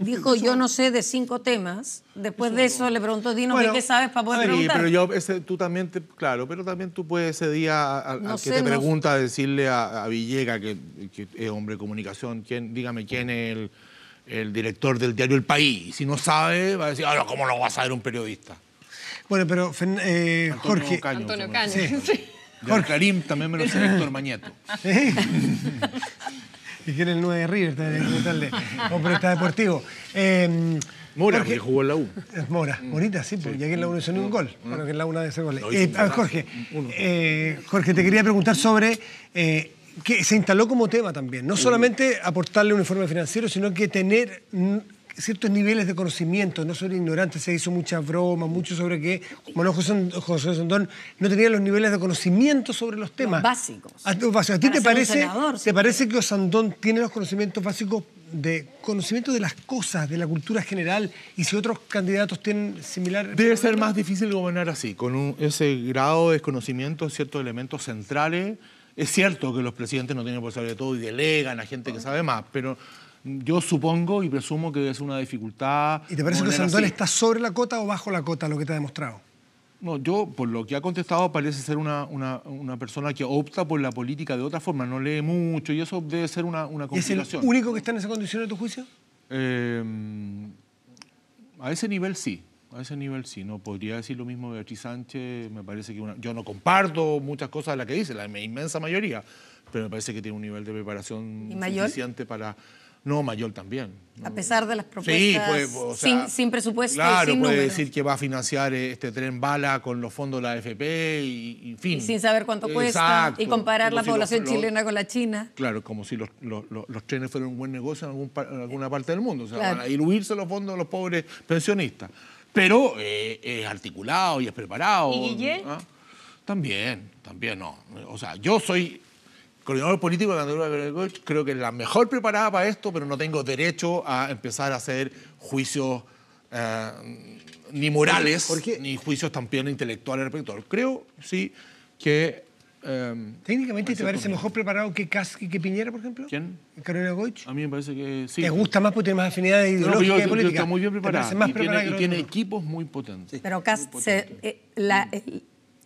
dijo, yo no, sé de cinco temas. Después de eso le preguntó, Dino, ¿qué sabes para poder preguntar? pero yo,
tú también, claro, pero también tú puedes ese día al que te pregunta decirle a, Villega, que, es hombre de comunicación, ¿quién, dígame quién es el, director del diario El País. si no sabe, va a decir, ah, ¿cómo lo va a saber un periodista?
Bueno, pero eh, Jorge... Antonio Caño, sí.
Jorge. Karim también me lo sé Héctor Mañeto.
[laughs] ¿Eh? y que el 9 de River, tal, pero está deportivo. Em, Mora, que jugó en la U. Mora, mm. Morita, sí, porque aquí ya que en la U no hizo un mm. gol. Mm. Bueno, que en la U de ese goles. Jorge, eh, Jorge, te quería preguntar sobre que se instaló como tema también, no solamente aportarle un informe financiero, sino que tener ciertos niveles de conocimiento, no son ignorantes, se hizo mucha broma, mucho sobre que Manuel José, José no tenía los niveles de conocimiento sobre los temas. básicos. ¿A, ti te parece, parece que Osandón tiene los conocimientos básicos de conocimiento de las cosas, de la cultura general, y si otros candidatos tienen similar... Debe ser más
difícil gobernar así, con ese grado de desconocimiento ciertos elementos centrales. Es cierto que los presidentes no tienen por saber de todo y delegan a gente que sabe más, pero yo supongo y presumo que es una dificultad. ¿Y te parece que Sandoval está
sobre la cota o bajo la cota lo que te ha demostrado?
No, yo, por lo que ha contestado, parece ser una, una, persona que opta por la política de otra forma, no lee mucho y eso debe ser una, una complicación. ¿Es el único que está
en esa condición de tu juicio?
Eh, a ese nivel sí, a ese nivel sí. No podría decir lo mismo de Beatriz Sánchez, me parece que yo no comparto muchas cosas de las que dice, la inmensa mayoría, pero me parece que tiene un nivel de preparación suficiente para no, mayor también.
A pesar de las propuestas sí, pues, sin, presupuesto. Claro, puede decir
que va a financiar eh, este tren bala con los fondos de la AFP y, fin. Y sin saber cuánto cuesta y comparar la población chilena
con la China.
Claro, como si los, trenes fueran un buen negocio en, algún, alguna parte del mundo. O sea, van a diluirse los fondos de los pobres pensionistas. Pero eh, es articulado y es preparado. ¿Y Guillén? ¿Ah? También, también no. O sea, yo soy coordinador político de la Carolina creo que es la mejor preparada para esto, pero no tengo derecho a empezar a hacer juicios eh, ni morales, ni juicios también intelectuales respecto. Creo, sí, que... Em, ¿Técnicamente te parece mejor preparado que que Piñera, por ejemplo? ¿Quién? ¿Carolina Goich? A mí me parece que sí. ¿Te gusta más porque
tiene más afinidad ideológica y política? Yo está muy bien preparado. y, tiene,
equipos muy potentes. Pero Kaski,
eh, la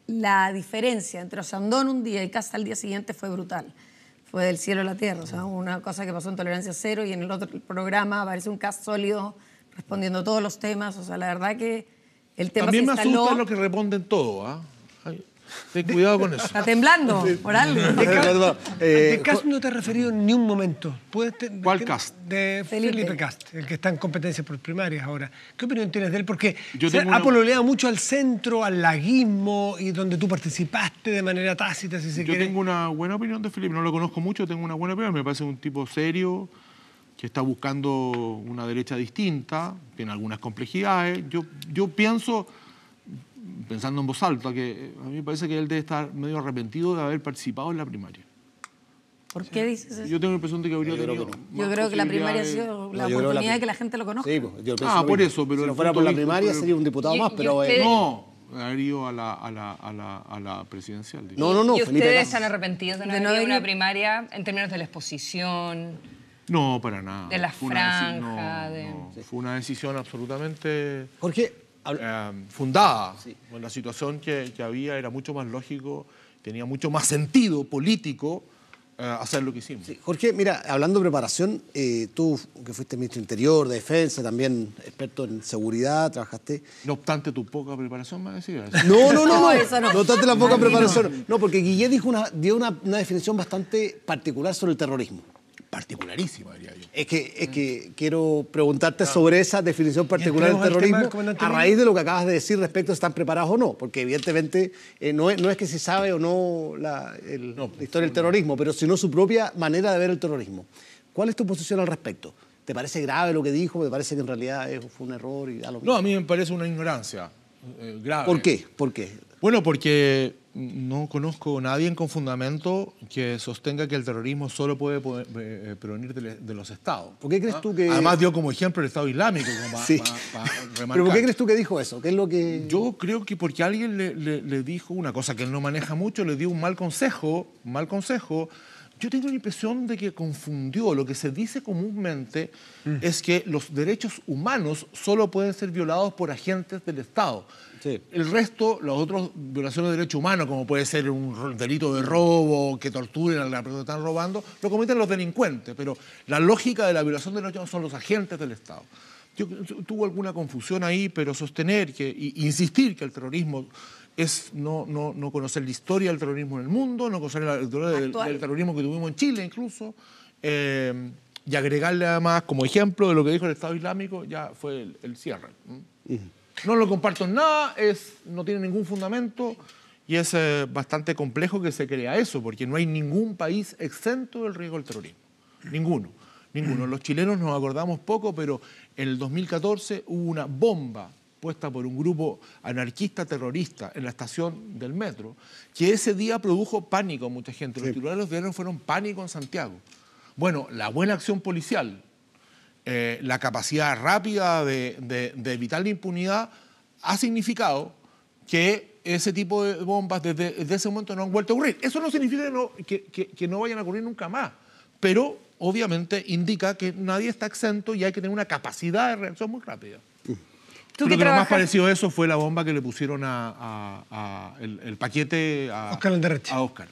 la diferencia entre Osandón un día y Casa al día siguiente fue brutal. Fue del cielo a la tierra. O sea, una cosa que pasó en Tolerancia Cero y en el otro programa aparece un cast sólido respondiendo todos los temas. O sea, la verdad que el tema También se me lo
que responden todo, ¿ah? Ten cuidado con eso. Está temblando, por algo. Eh, eh, de Cast
no te ha referido ni un momento. ¿Cuál Cast? De Felipe. Cast, el que está en competencias por primarias ahora. ¿Qué opinión tienes de él? Porque se ha mucho al centro, al laguismo, y donde tú participaste de manera tácita, si se Yo quiere. Yo
tengo una buena opinión de Felipe. No lo conozco mucho, tengo una buena opinión. Me parece un tipo serio, que está buscando una derecha distinta, tiene algunas complejidades. Yo, yo pienso pensando en voz alta, que eh, a mí me parece que él debe estar medio arrepentido de haber participado en la primaria. ¿Por qué dices eso? Yo tengo la impresión de que habría yo tenido. Yo creo que la primaria ha sido la oportunidad de que la gente lo conozca. Sí, pues, yo ah, por eso. Pero si no fuera por la primaria sería un diputado más, pero. No, a la, a la, a la, presidencial. No, no, no. ustedes
están arrepentidos de no haber ido una primaria en términos de la exposición?
No, para nada. De la franja. fue una decisión absolutamente. ¿Por qué? Em, fundada. Sí. la situación que, había era mucho más lógico, tenía mucho más sentido político eh, hacer lo que hicimos.
Jorge, mira, hablando de preparación, eh, tú que fuiste ministro interior, de defensa, también experto en seguridad, trabajaste...
No obstante tu poca preparación, me decías.
[laughs] No, no, no, no, no, obstante la poca preparación. No, porque Guillén dijo dio una, una definición bastante particular sobre el terrorismo. Particularísima, diría yo. Es que, es que quiero preguntarte ah. sobre esa definición particular del terrorismo a raíz de lo que acabas de decir respecto a están preparados o no, porque evidentemente eh, no, es, que se sabe o no la, pues, historia del terrorismo, pero sino su propia manera de ver el terrorismo. ¿Cuál es tu posición al respecto? ¿Te parece grave lo que dijo? ¿Te parece que en realidad
fue un error? Y No, a mí me parece una ignorancia eh, grave. ¿Por qué? ¿Por qué? Bueno, porque no conozco a nadie con fundamento que sostenga que el terrorismo solo puede eh, eh, provenir de, los estados. ¿Por qué crees ah. tú que...? Además dio como ejemplo el Estado Islámico. sí. ¿Pero por qué crees tú que dijo eso? ¿Qué es lo que...? Yo creo que porque alguien le, le dijo una cosa que él no maneja mucho, le dio un mal consejo, mal consejo, yo tengo la impresión de que confundió. Lo que se dice comúnmente mm. es que los derechos humanos solo pueden ser violados por agentes del Estado. El resto, las otras violaciones de derechos humanos, como puede ser un delito de robo, que torturen a la persona que están robando, lo cometen los delincuentes. Pero la lógica de la violación de derechos humanos son los agentes del Estado. Yo, tuvo alguna confusión ahí, pero sostener que, insistir que el terrorismo es no, no, conocer la historia del terrorismo en el mundo, no conocer la del, terrorismo que tuvimos en Chile incluso, eh, y agregarle además como ejemplo de lo que dijo el Estado Islámico, ya fue el, cierre. No lo comparto en nada, es, no tiene ningún fundamento y es eh, bastante complejo que se crea eso, porque no hay ningún país exento del riesgo del terrorismo, ninguno. Ninguno. Los chilenos nos acordamos poco, pero en el 2014 hubo una bomba puesta por un grupo anarquista terrorista en la estación del metro, que ese día produjo pánico en mucha gente. Los titulares de los fueron pánico en Santiago. Bueno, la buena acción policial, eh, la capacidad rápida de, evitar la impunidad, ha significado que ese tipo de bombas desde, ese momento no han vuelto a ocurrir. Eso no significa que no, vayan a ocurrir nunca más, pero obviamente indica que nadie está exento y hay que tener una capacidad de reacción muy rápida. Mm. Creo que lo más parecido a eso fue la bomba que le pusieron a, el, paquete a Oscar.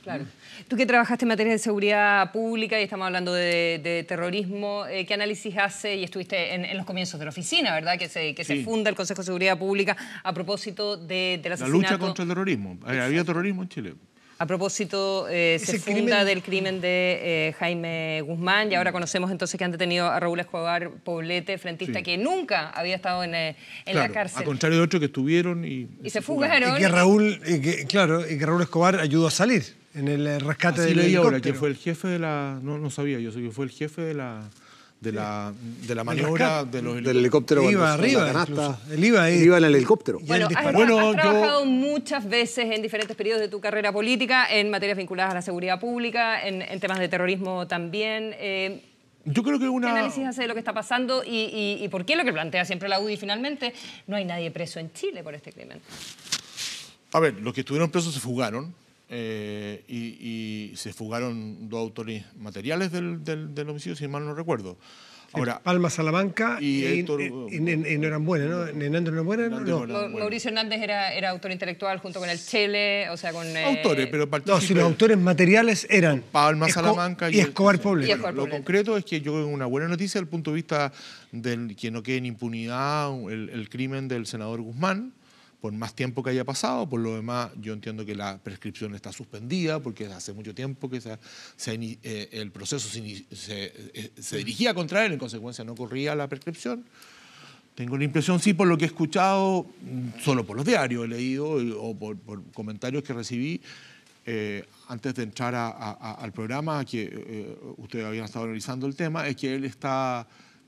Tú que trabajaste en materia de seguridad pública y estamos hablando de, terrorismo, eh, ¿qué análisis hace? Y estuviste en, los comienzos de la oficina, ¿verdad? Que se, que se funda el Consejo de Seguridad Pública a propósito de, la asesinato. La lucha contra el
terrorismo. Eh, había terrorismo en Chile.
A propósito, eh, se funda del crimen de eh, Jaime Guzmán y ahora mm. conocemos entonces que han detenido a Raúl Escobar Poblete, frentista que nunca había estado en, eh, la cárcel. a contrario
de otros que estuvieron y,
se fugaron. Y que
Raúl, y que, claro, y que Raúl Escobar ayudó a salir en el eh, rescate Así del Y ahora, que fue el jefe de la... No, no sabía yo, que fue el jefe de la de la, de la maniobra del helicóptero. El arriba, canasta, el
iba en el helicóptero.
Bueno,
has, has trabajado
muchas veces en diferentes periodos de tu carrera política, en materias vinculadas a la seguridad pública, en, temas de terrorismo también. Eh, yo creo que una... ¿Qué análisis hace de lo que está pasando y, y por qué lo que plantea siempre la UDI finalmente? No hay nadie preso en Chile por este crimen.
A ver, los que estuvieron presos se fugaron eh, y, se fugaron dos autores materiales del, del, homicidio, si mal no recuerdo. Ahora, Palma Salamanca y, Héctor, en,
en, ¿no? Hernández ¿no?
Mauricio Hernández era, era, autor intelectual junto con el Chele, o sea, con... Eh, autores,
pero pero No, si los autores materiales eran... Palma
Salamanca y,
Escobar Poblete. lo concreto es que yo veo una buena noticia desde el punto de vista de que no quede en impunidad el crimen del senador Guzmán, por más tiempo que haya pasado. Por lo demás, yo entiendo que la prescripción está suspendida porque hace mucho tiempo que se, eh, el proceso eh, se, dirigía contra él, en consecuencia no corría la prescripción. Tengo la impresión, sí, por lo que he escuchado, solo por los diarios he leído eh, o por, comentarios que recibí, antes de entrar al programa, que ustedes habían estado analizando el tema, es que él está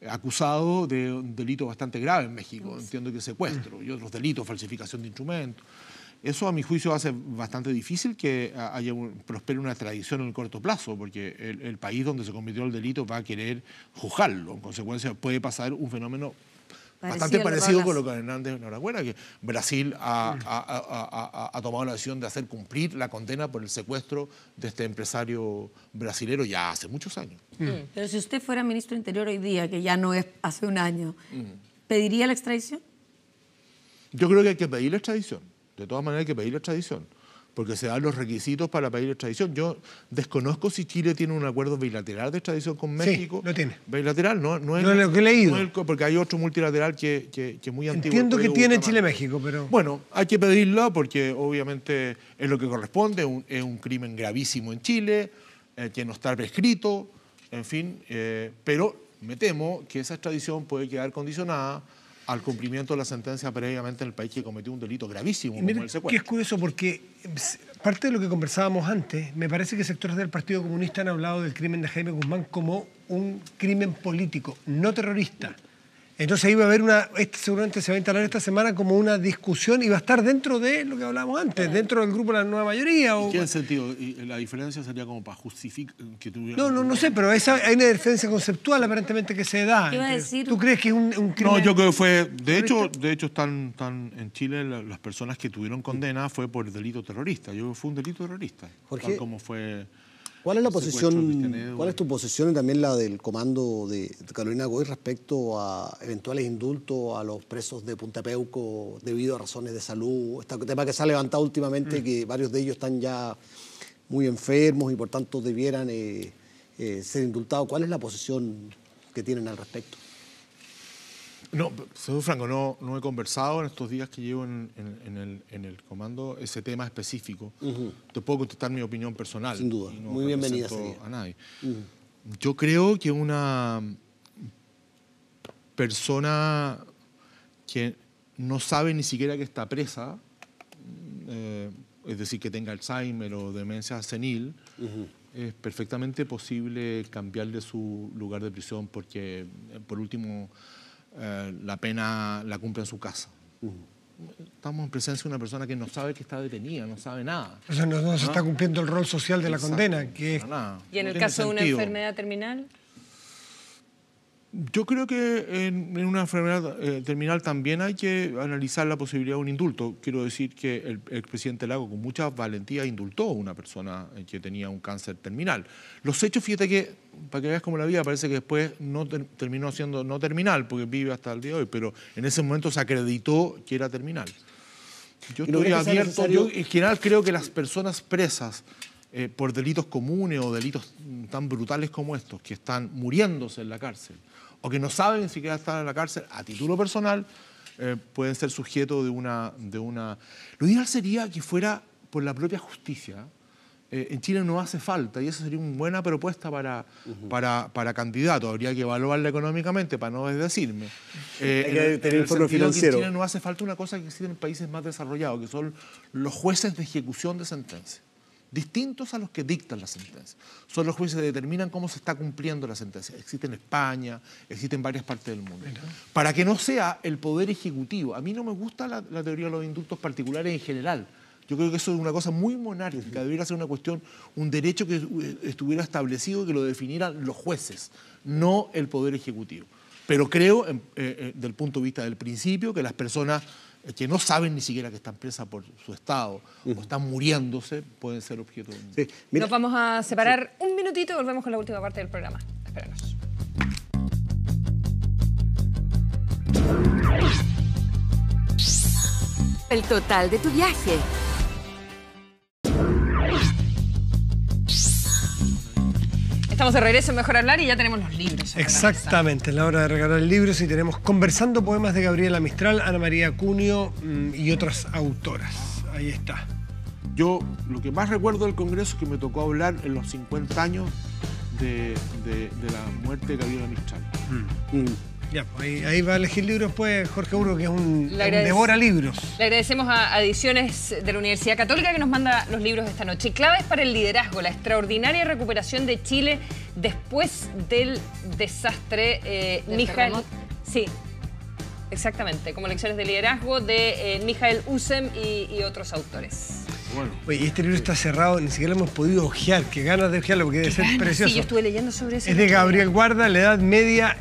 acusado de un delito bastante grave en México, entiendo que secuestro y otros delitos, falsificación de instrumentos. Eso a mi juicio hace bastante difícil que haya prospere una tradición en el corto plazo, porque el, el país donde se cometió el delito va a querer juzgarlo. En consecuencia, puede pasar un fenómeno
bastante parecido con lo que
Hernández enhorabuena, que Brasil mm. ha, tomado la decisión de hacer cumplir la condena por el secuestro de este empresario brasilero ya hace muchos años. Mm. Mm.
Pero si usted fuera ministro interior hoy día, que ya no es hace un año, ¿pediría la extradición?
Yo creo que hay que pedir la extradición. De todas maneras hay que pedir la extradición porque se dan los requisitos para pedir extradición. Yo desconozco si Chile tiene un acuerdo bilateral de extradición con México. Sí, lo tiene. Bilateral, no, no es, lo que he leído. porque hay otro multilateral que, muy antiguo. Entiendo que tiene
Chile-México, pero... Bueno,
hay que pedirlo porque obviamente es lo que corresponde, es un crimen gravísimo en Chile, eh, que no está prescrito, en fin, eh, pero me temo que esa extradición puede quedar condicionada al cumplimiento de la sentencia previamente en el país que cometió un delito gravísimo mire, el secuestro. es
curioso porque pues, parte de lo que conversábamos antes, me parece que sectores del Partido Comunista han hablado del crimen de Jaime Guzmán como un crimen político, no terrorista. Entonces iba a haber una, este, seguramente se va a instalar esta semana como una discusión y va a estar dentro de lo que hablábamos antes, dentro
del grupo de la nueva mayoría. O... qué sentido? ¿La diferencia sería como para justificar que No, no,
no sé, pero esa, hay una diferencia conceptual aparentemente que se da. ¿Tú crees que es un, crimen? No, yo creo que
fue... De hecho, de hecho están, en Chile las personas que tuvieron condena fue por delito terrorista. Yo creo que fue un delito terrorista. Jorge... Tal como fue...
¿Cuál es eh. tu posición y también la del comando de Carolina Goy respecto a eventuales indultos a los presos de Puntapeuco debido a razones de salud? Este tema que se ha levantado últimamente, mm. que varios de ellos están ya muy enfermos y por tanto debieran eh, eh, ser indultados. ¿Cuál es la posición que tienen al respecto?
No, soy franco, no, no he conversado en estos días que llevo en, el, comando ese tema específico. Te puedo contestar mi opinión personal. Sin duda, muy bienvenida A nadie. Yo creo que una persona que no sabe ni siquiera que está presa, eh, es decir, que tenga Alzheimer o demencia senil, es perfectamente posible cambiarle su lugar de prisión porque, eh, por último, eh, la pena la cumple en su casa. Estamos en presencia de una persona que no sabe que está detenida, no sabe nada. O sea, no, se ¿Ah? está cumpliendo el rol social de la condena. Que es... Y en el caso de una enfermedad terminal. Yo creo que en, una enfermedad eh, terminal también hay que analizar la posibilidad de un indulto. Quiero decir que el, presidente Lago con mucha valentía indultó a una persona eh, que tenía un cáncer terminal. Los hechos, fíjate que, para que veas cómo la vida, parece que después no terminó siendo no terminal, porque vive hasta el día de hoy, pero en ese momento se acreditó que era terminal. Yo estoy abierto, yo en general creo que las personas presas eh, por delitos comunes o delitos tan brutales como estos, que están muriéndose en la cárcel, o que no saben ni siquiera estar en la cárcel a título personal, eh, pueden ser sujetos de una, de una... Lo ideal sería que fuera por la propia justicia. Eh, en Chile no hace falta y esa sería una buena propuesta para, para, candidato. Habría que evaluarla económicamente para no desdecirme. Hay eh, que tener en el financiero. en Chile no hace falta una cosa que existe en países más desarrollados, que son los jueces de ejecución de sentencias distintos a los que dictan la sentencia. Son los jueces que determinan cómo se está cumpliendo la sentencia. Existe en España, existe en varias partes del mundo. Para que no sea el poder ejecutivo. A mí no me gusta la, teoría de los inductos particulares en general. Yo creo que eso es una cosa muy monárquica, debería ser una cuestión, un derecho que eh, estuviera establecido y que lo definieran los jueces, no el poder ejecutivo. Pero creo, desde el eh, eh, del punto de vista del principio, que las personas que no saben ni siquiera que están presas por su Estado o están muriéndose, pueden ser objeto de... Nos
vamos a separar un minutito y volvemos con la última parte del programa. Espéranos. El total de tu viaje. Estamos de regreso en Mejor Hablar y ya tenemos los libros. Exactamente,
es la hora de regalar libros y tenemos Conversando Poemas de Gabriela Mistral, Ana María Cunio mm, y otras autoras.
Ahí está. Yo lo que más recuerdo del Congreso que me tocó hablar en los 50 años de, la muerte de Gabriela Mistral. Mm. Pues, ahí, va a elegir libros pues
Jorge Uro, que es un, un devora libros.
Le agradecemos a, Ediciones de la Universidad Católica que nos manda los libros esta noche. Claves para el liderazgo, la extraordinaria recuperación de Chile después del desastre eh, Mijael, Sí, exactamente, como lecciones de liderazgo de eh, Mijael Usem y, otros autores.
Bueno. Oye, este libro está cerrado, ni siquiera lo hemos podido ojear. Qué ganas de ojearlo porque debe ser precioso. Sí, yo estuve
leyendo sobre eso. Es de
Gabriel Guarda, La Edad Media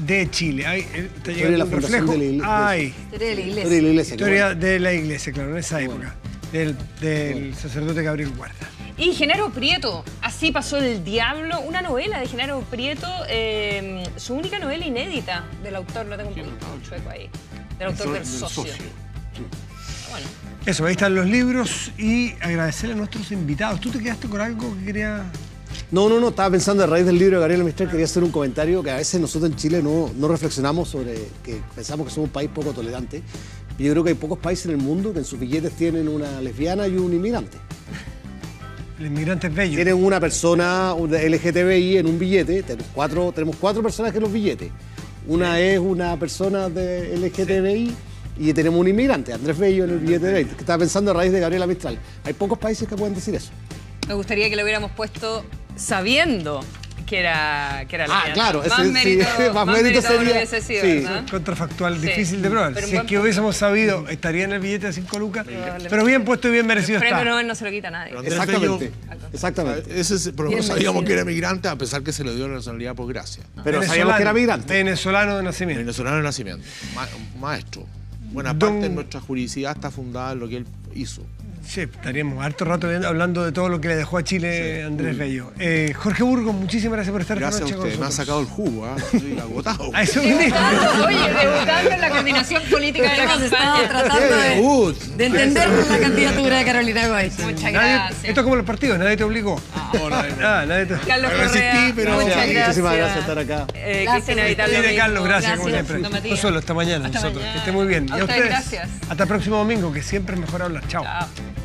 de Chile. Eh, Ay, la reflejo. Historia
de la iglesia. Historia
de la iglesia, claro, en esa época. Del, del sacerdote Gabriel Guarda.
Y Genaro Prieto, Así pasó el diablo, una novela de Genaro Prieto, eh, su única novela inédita del autor, no tengo un, un chueco ahí, del autor del, socio. Ah,
bueno. Eso, ahí están los libros y agradecerle a nuestros invitados. ¿Tú te quedaste con algo que quería...? No, no, no, estaba pensando a raíz del
libro de Gabriel Mistral, quería hacer un comentario que a veces nosotros en Chile no, reflexionamos sobre que pensamos que somos un país poco tolerante. Yo creo que hay pocos países en el mundo que en sus billetes tienen una lesbiana y un inmigrante. El inmigrante es bello. Tienen una persona LGTBI en un billete, tenemos cuatro, tenemos cuatro en los billetes. Una es una persona de LGTBI. y tenemos un inmigrante, Andrés Bello, en el billete de 20, estaba pensando a raíz de Gabriela Mistral.
Hay pocos países que pueden decir eso.
Me gustaría que lo hubiéramos puesto sabiendo que era, que era Ah, claro, ese, [laughs] mérito, más, sería.
Contrafactual, difícil de probar. Si es que hubiésemos sabido, estaría en el billete de 5 lucas, pero bien puesto y bien merecido. El premio
está. no se lo quita nadie. Exactamente.
exactamente. es, pero no sabíamos que era migrante, a pesar que se le dio la nacionalidad por gracia. Pero sabíamos que era migrante.
Venezolano de nacimiento. Venezolano de
nacimiento. maestro. Buena Don... parte de nuestra jurisdicción está fundada en lo que él hizo. Sí,
estaríamos harto rato hablando de todo lo que le dejó a Chile Andrés mm. Bello. Eh, Jorge Burgos, muchísimas gracias por estar gracias noche a usted. con Me ha sacado el jugo, ¿eh? estoy agotado. [laughs] ¿A eso Oye, debutando en la
coordinación política de la campaña. tratando
de, de, entender la candidatura
de Carolina Gómez. Muchas gracias.
Esto es como los partidos, nadie te obligó. Ah, no, nadie, Nada, ah, nadie te... Carlos Correa, resistí, pero muchas gracias. muchísimas gracias por estar acá. Eh, gracias, Tiene Carlos, gracias, como siempre. No solo, esta mañana nosotros. Que esté muy bien. y a ustedes. Gracias. Hasta el próximo domingo, que siempre es mejor hablar. Chao. Chao.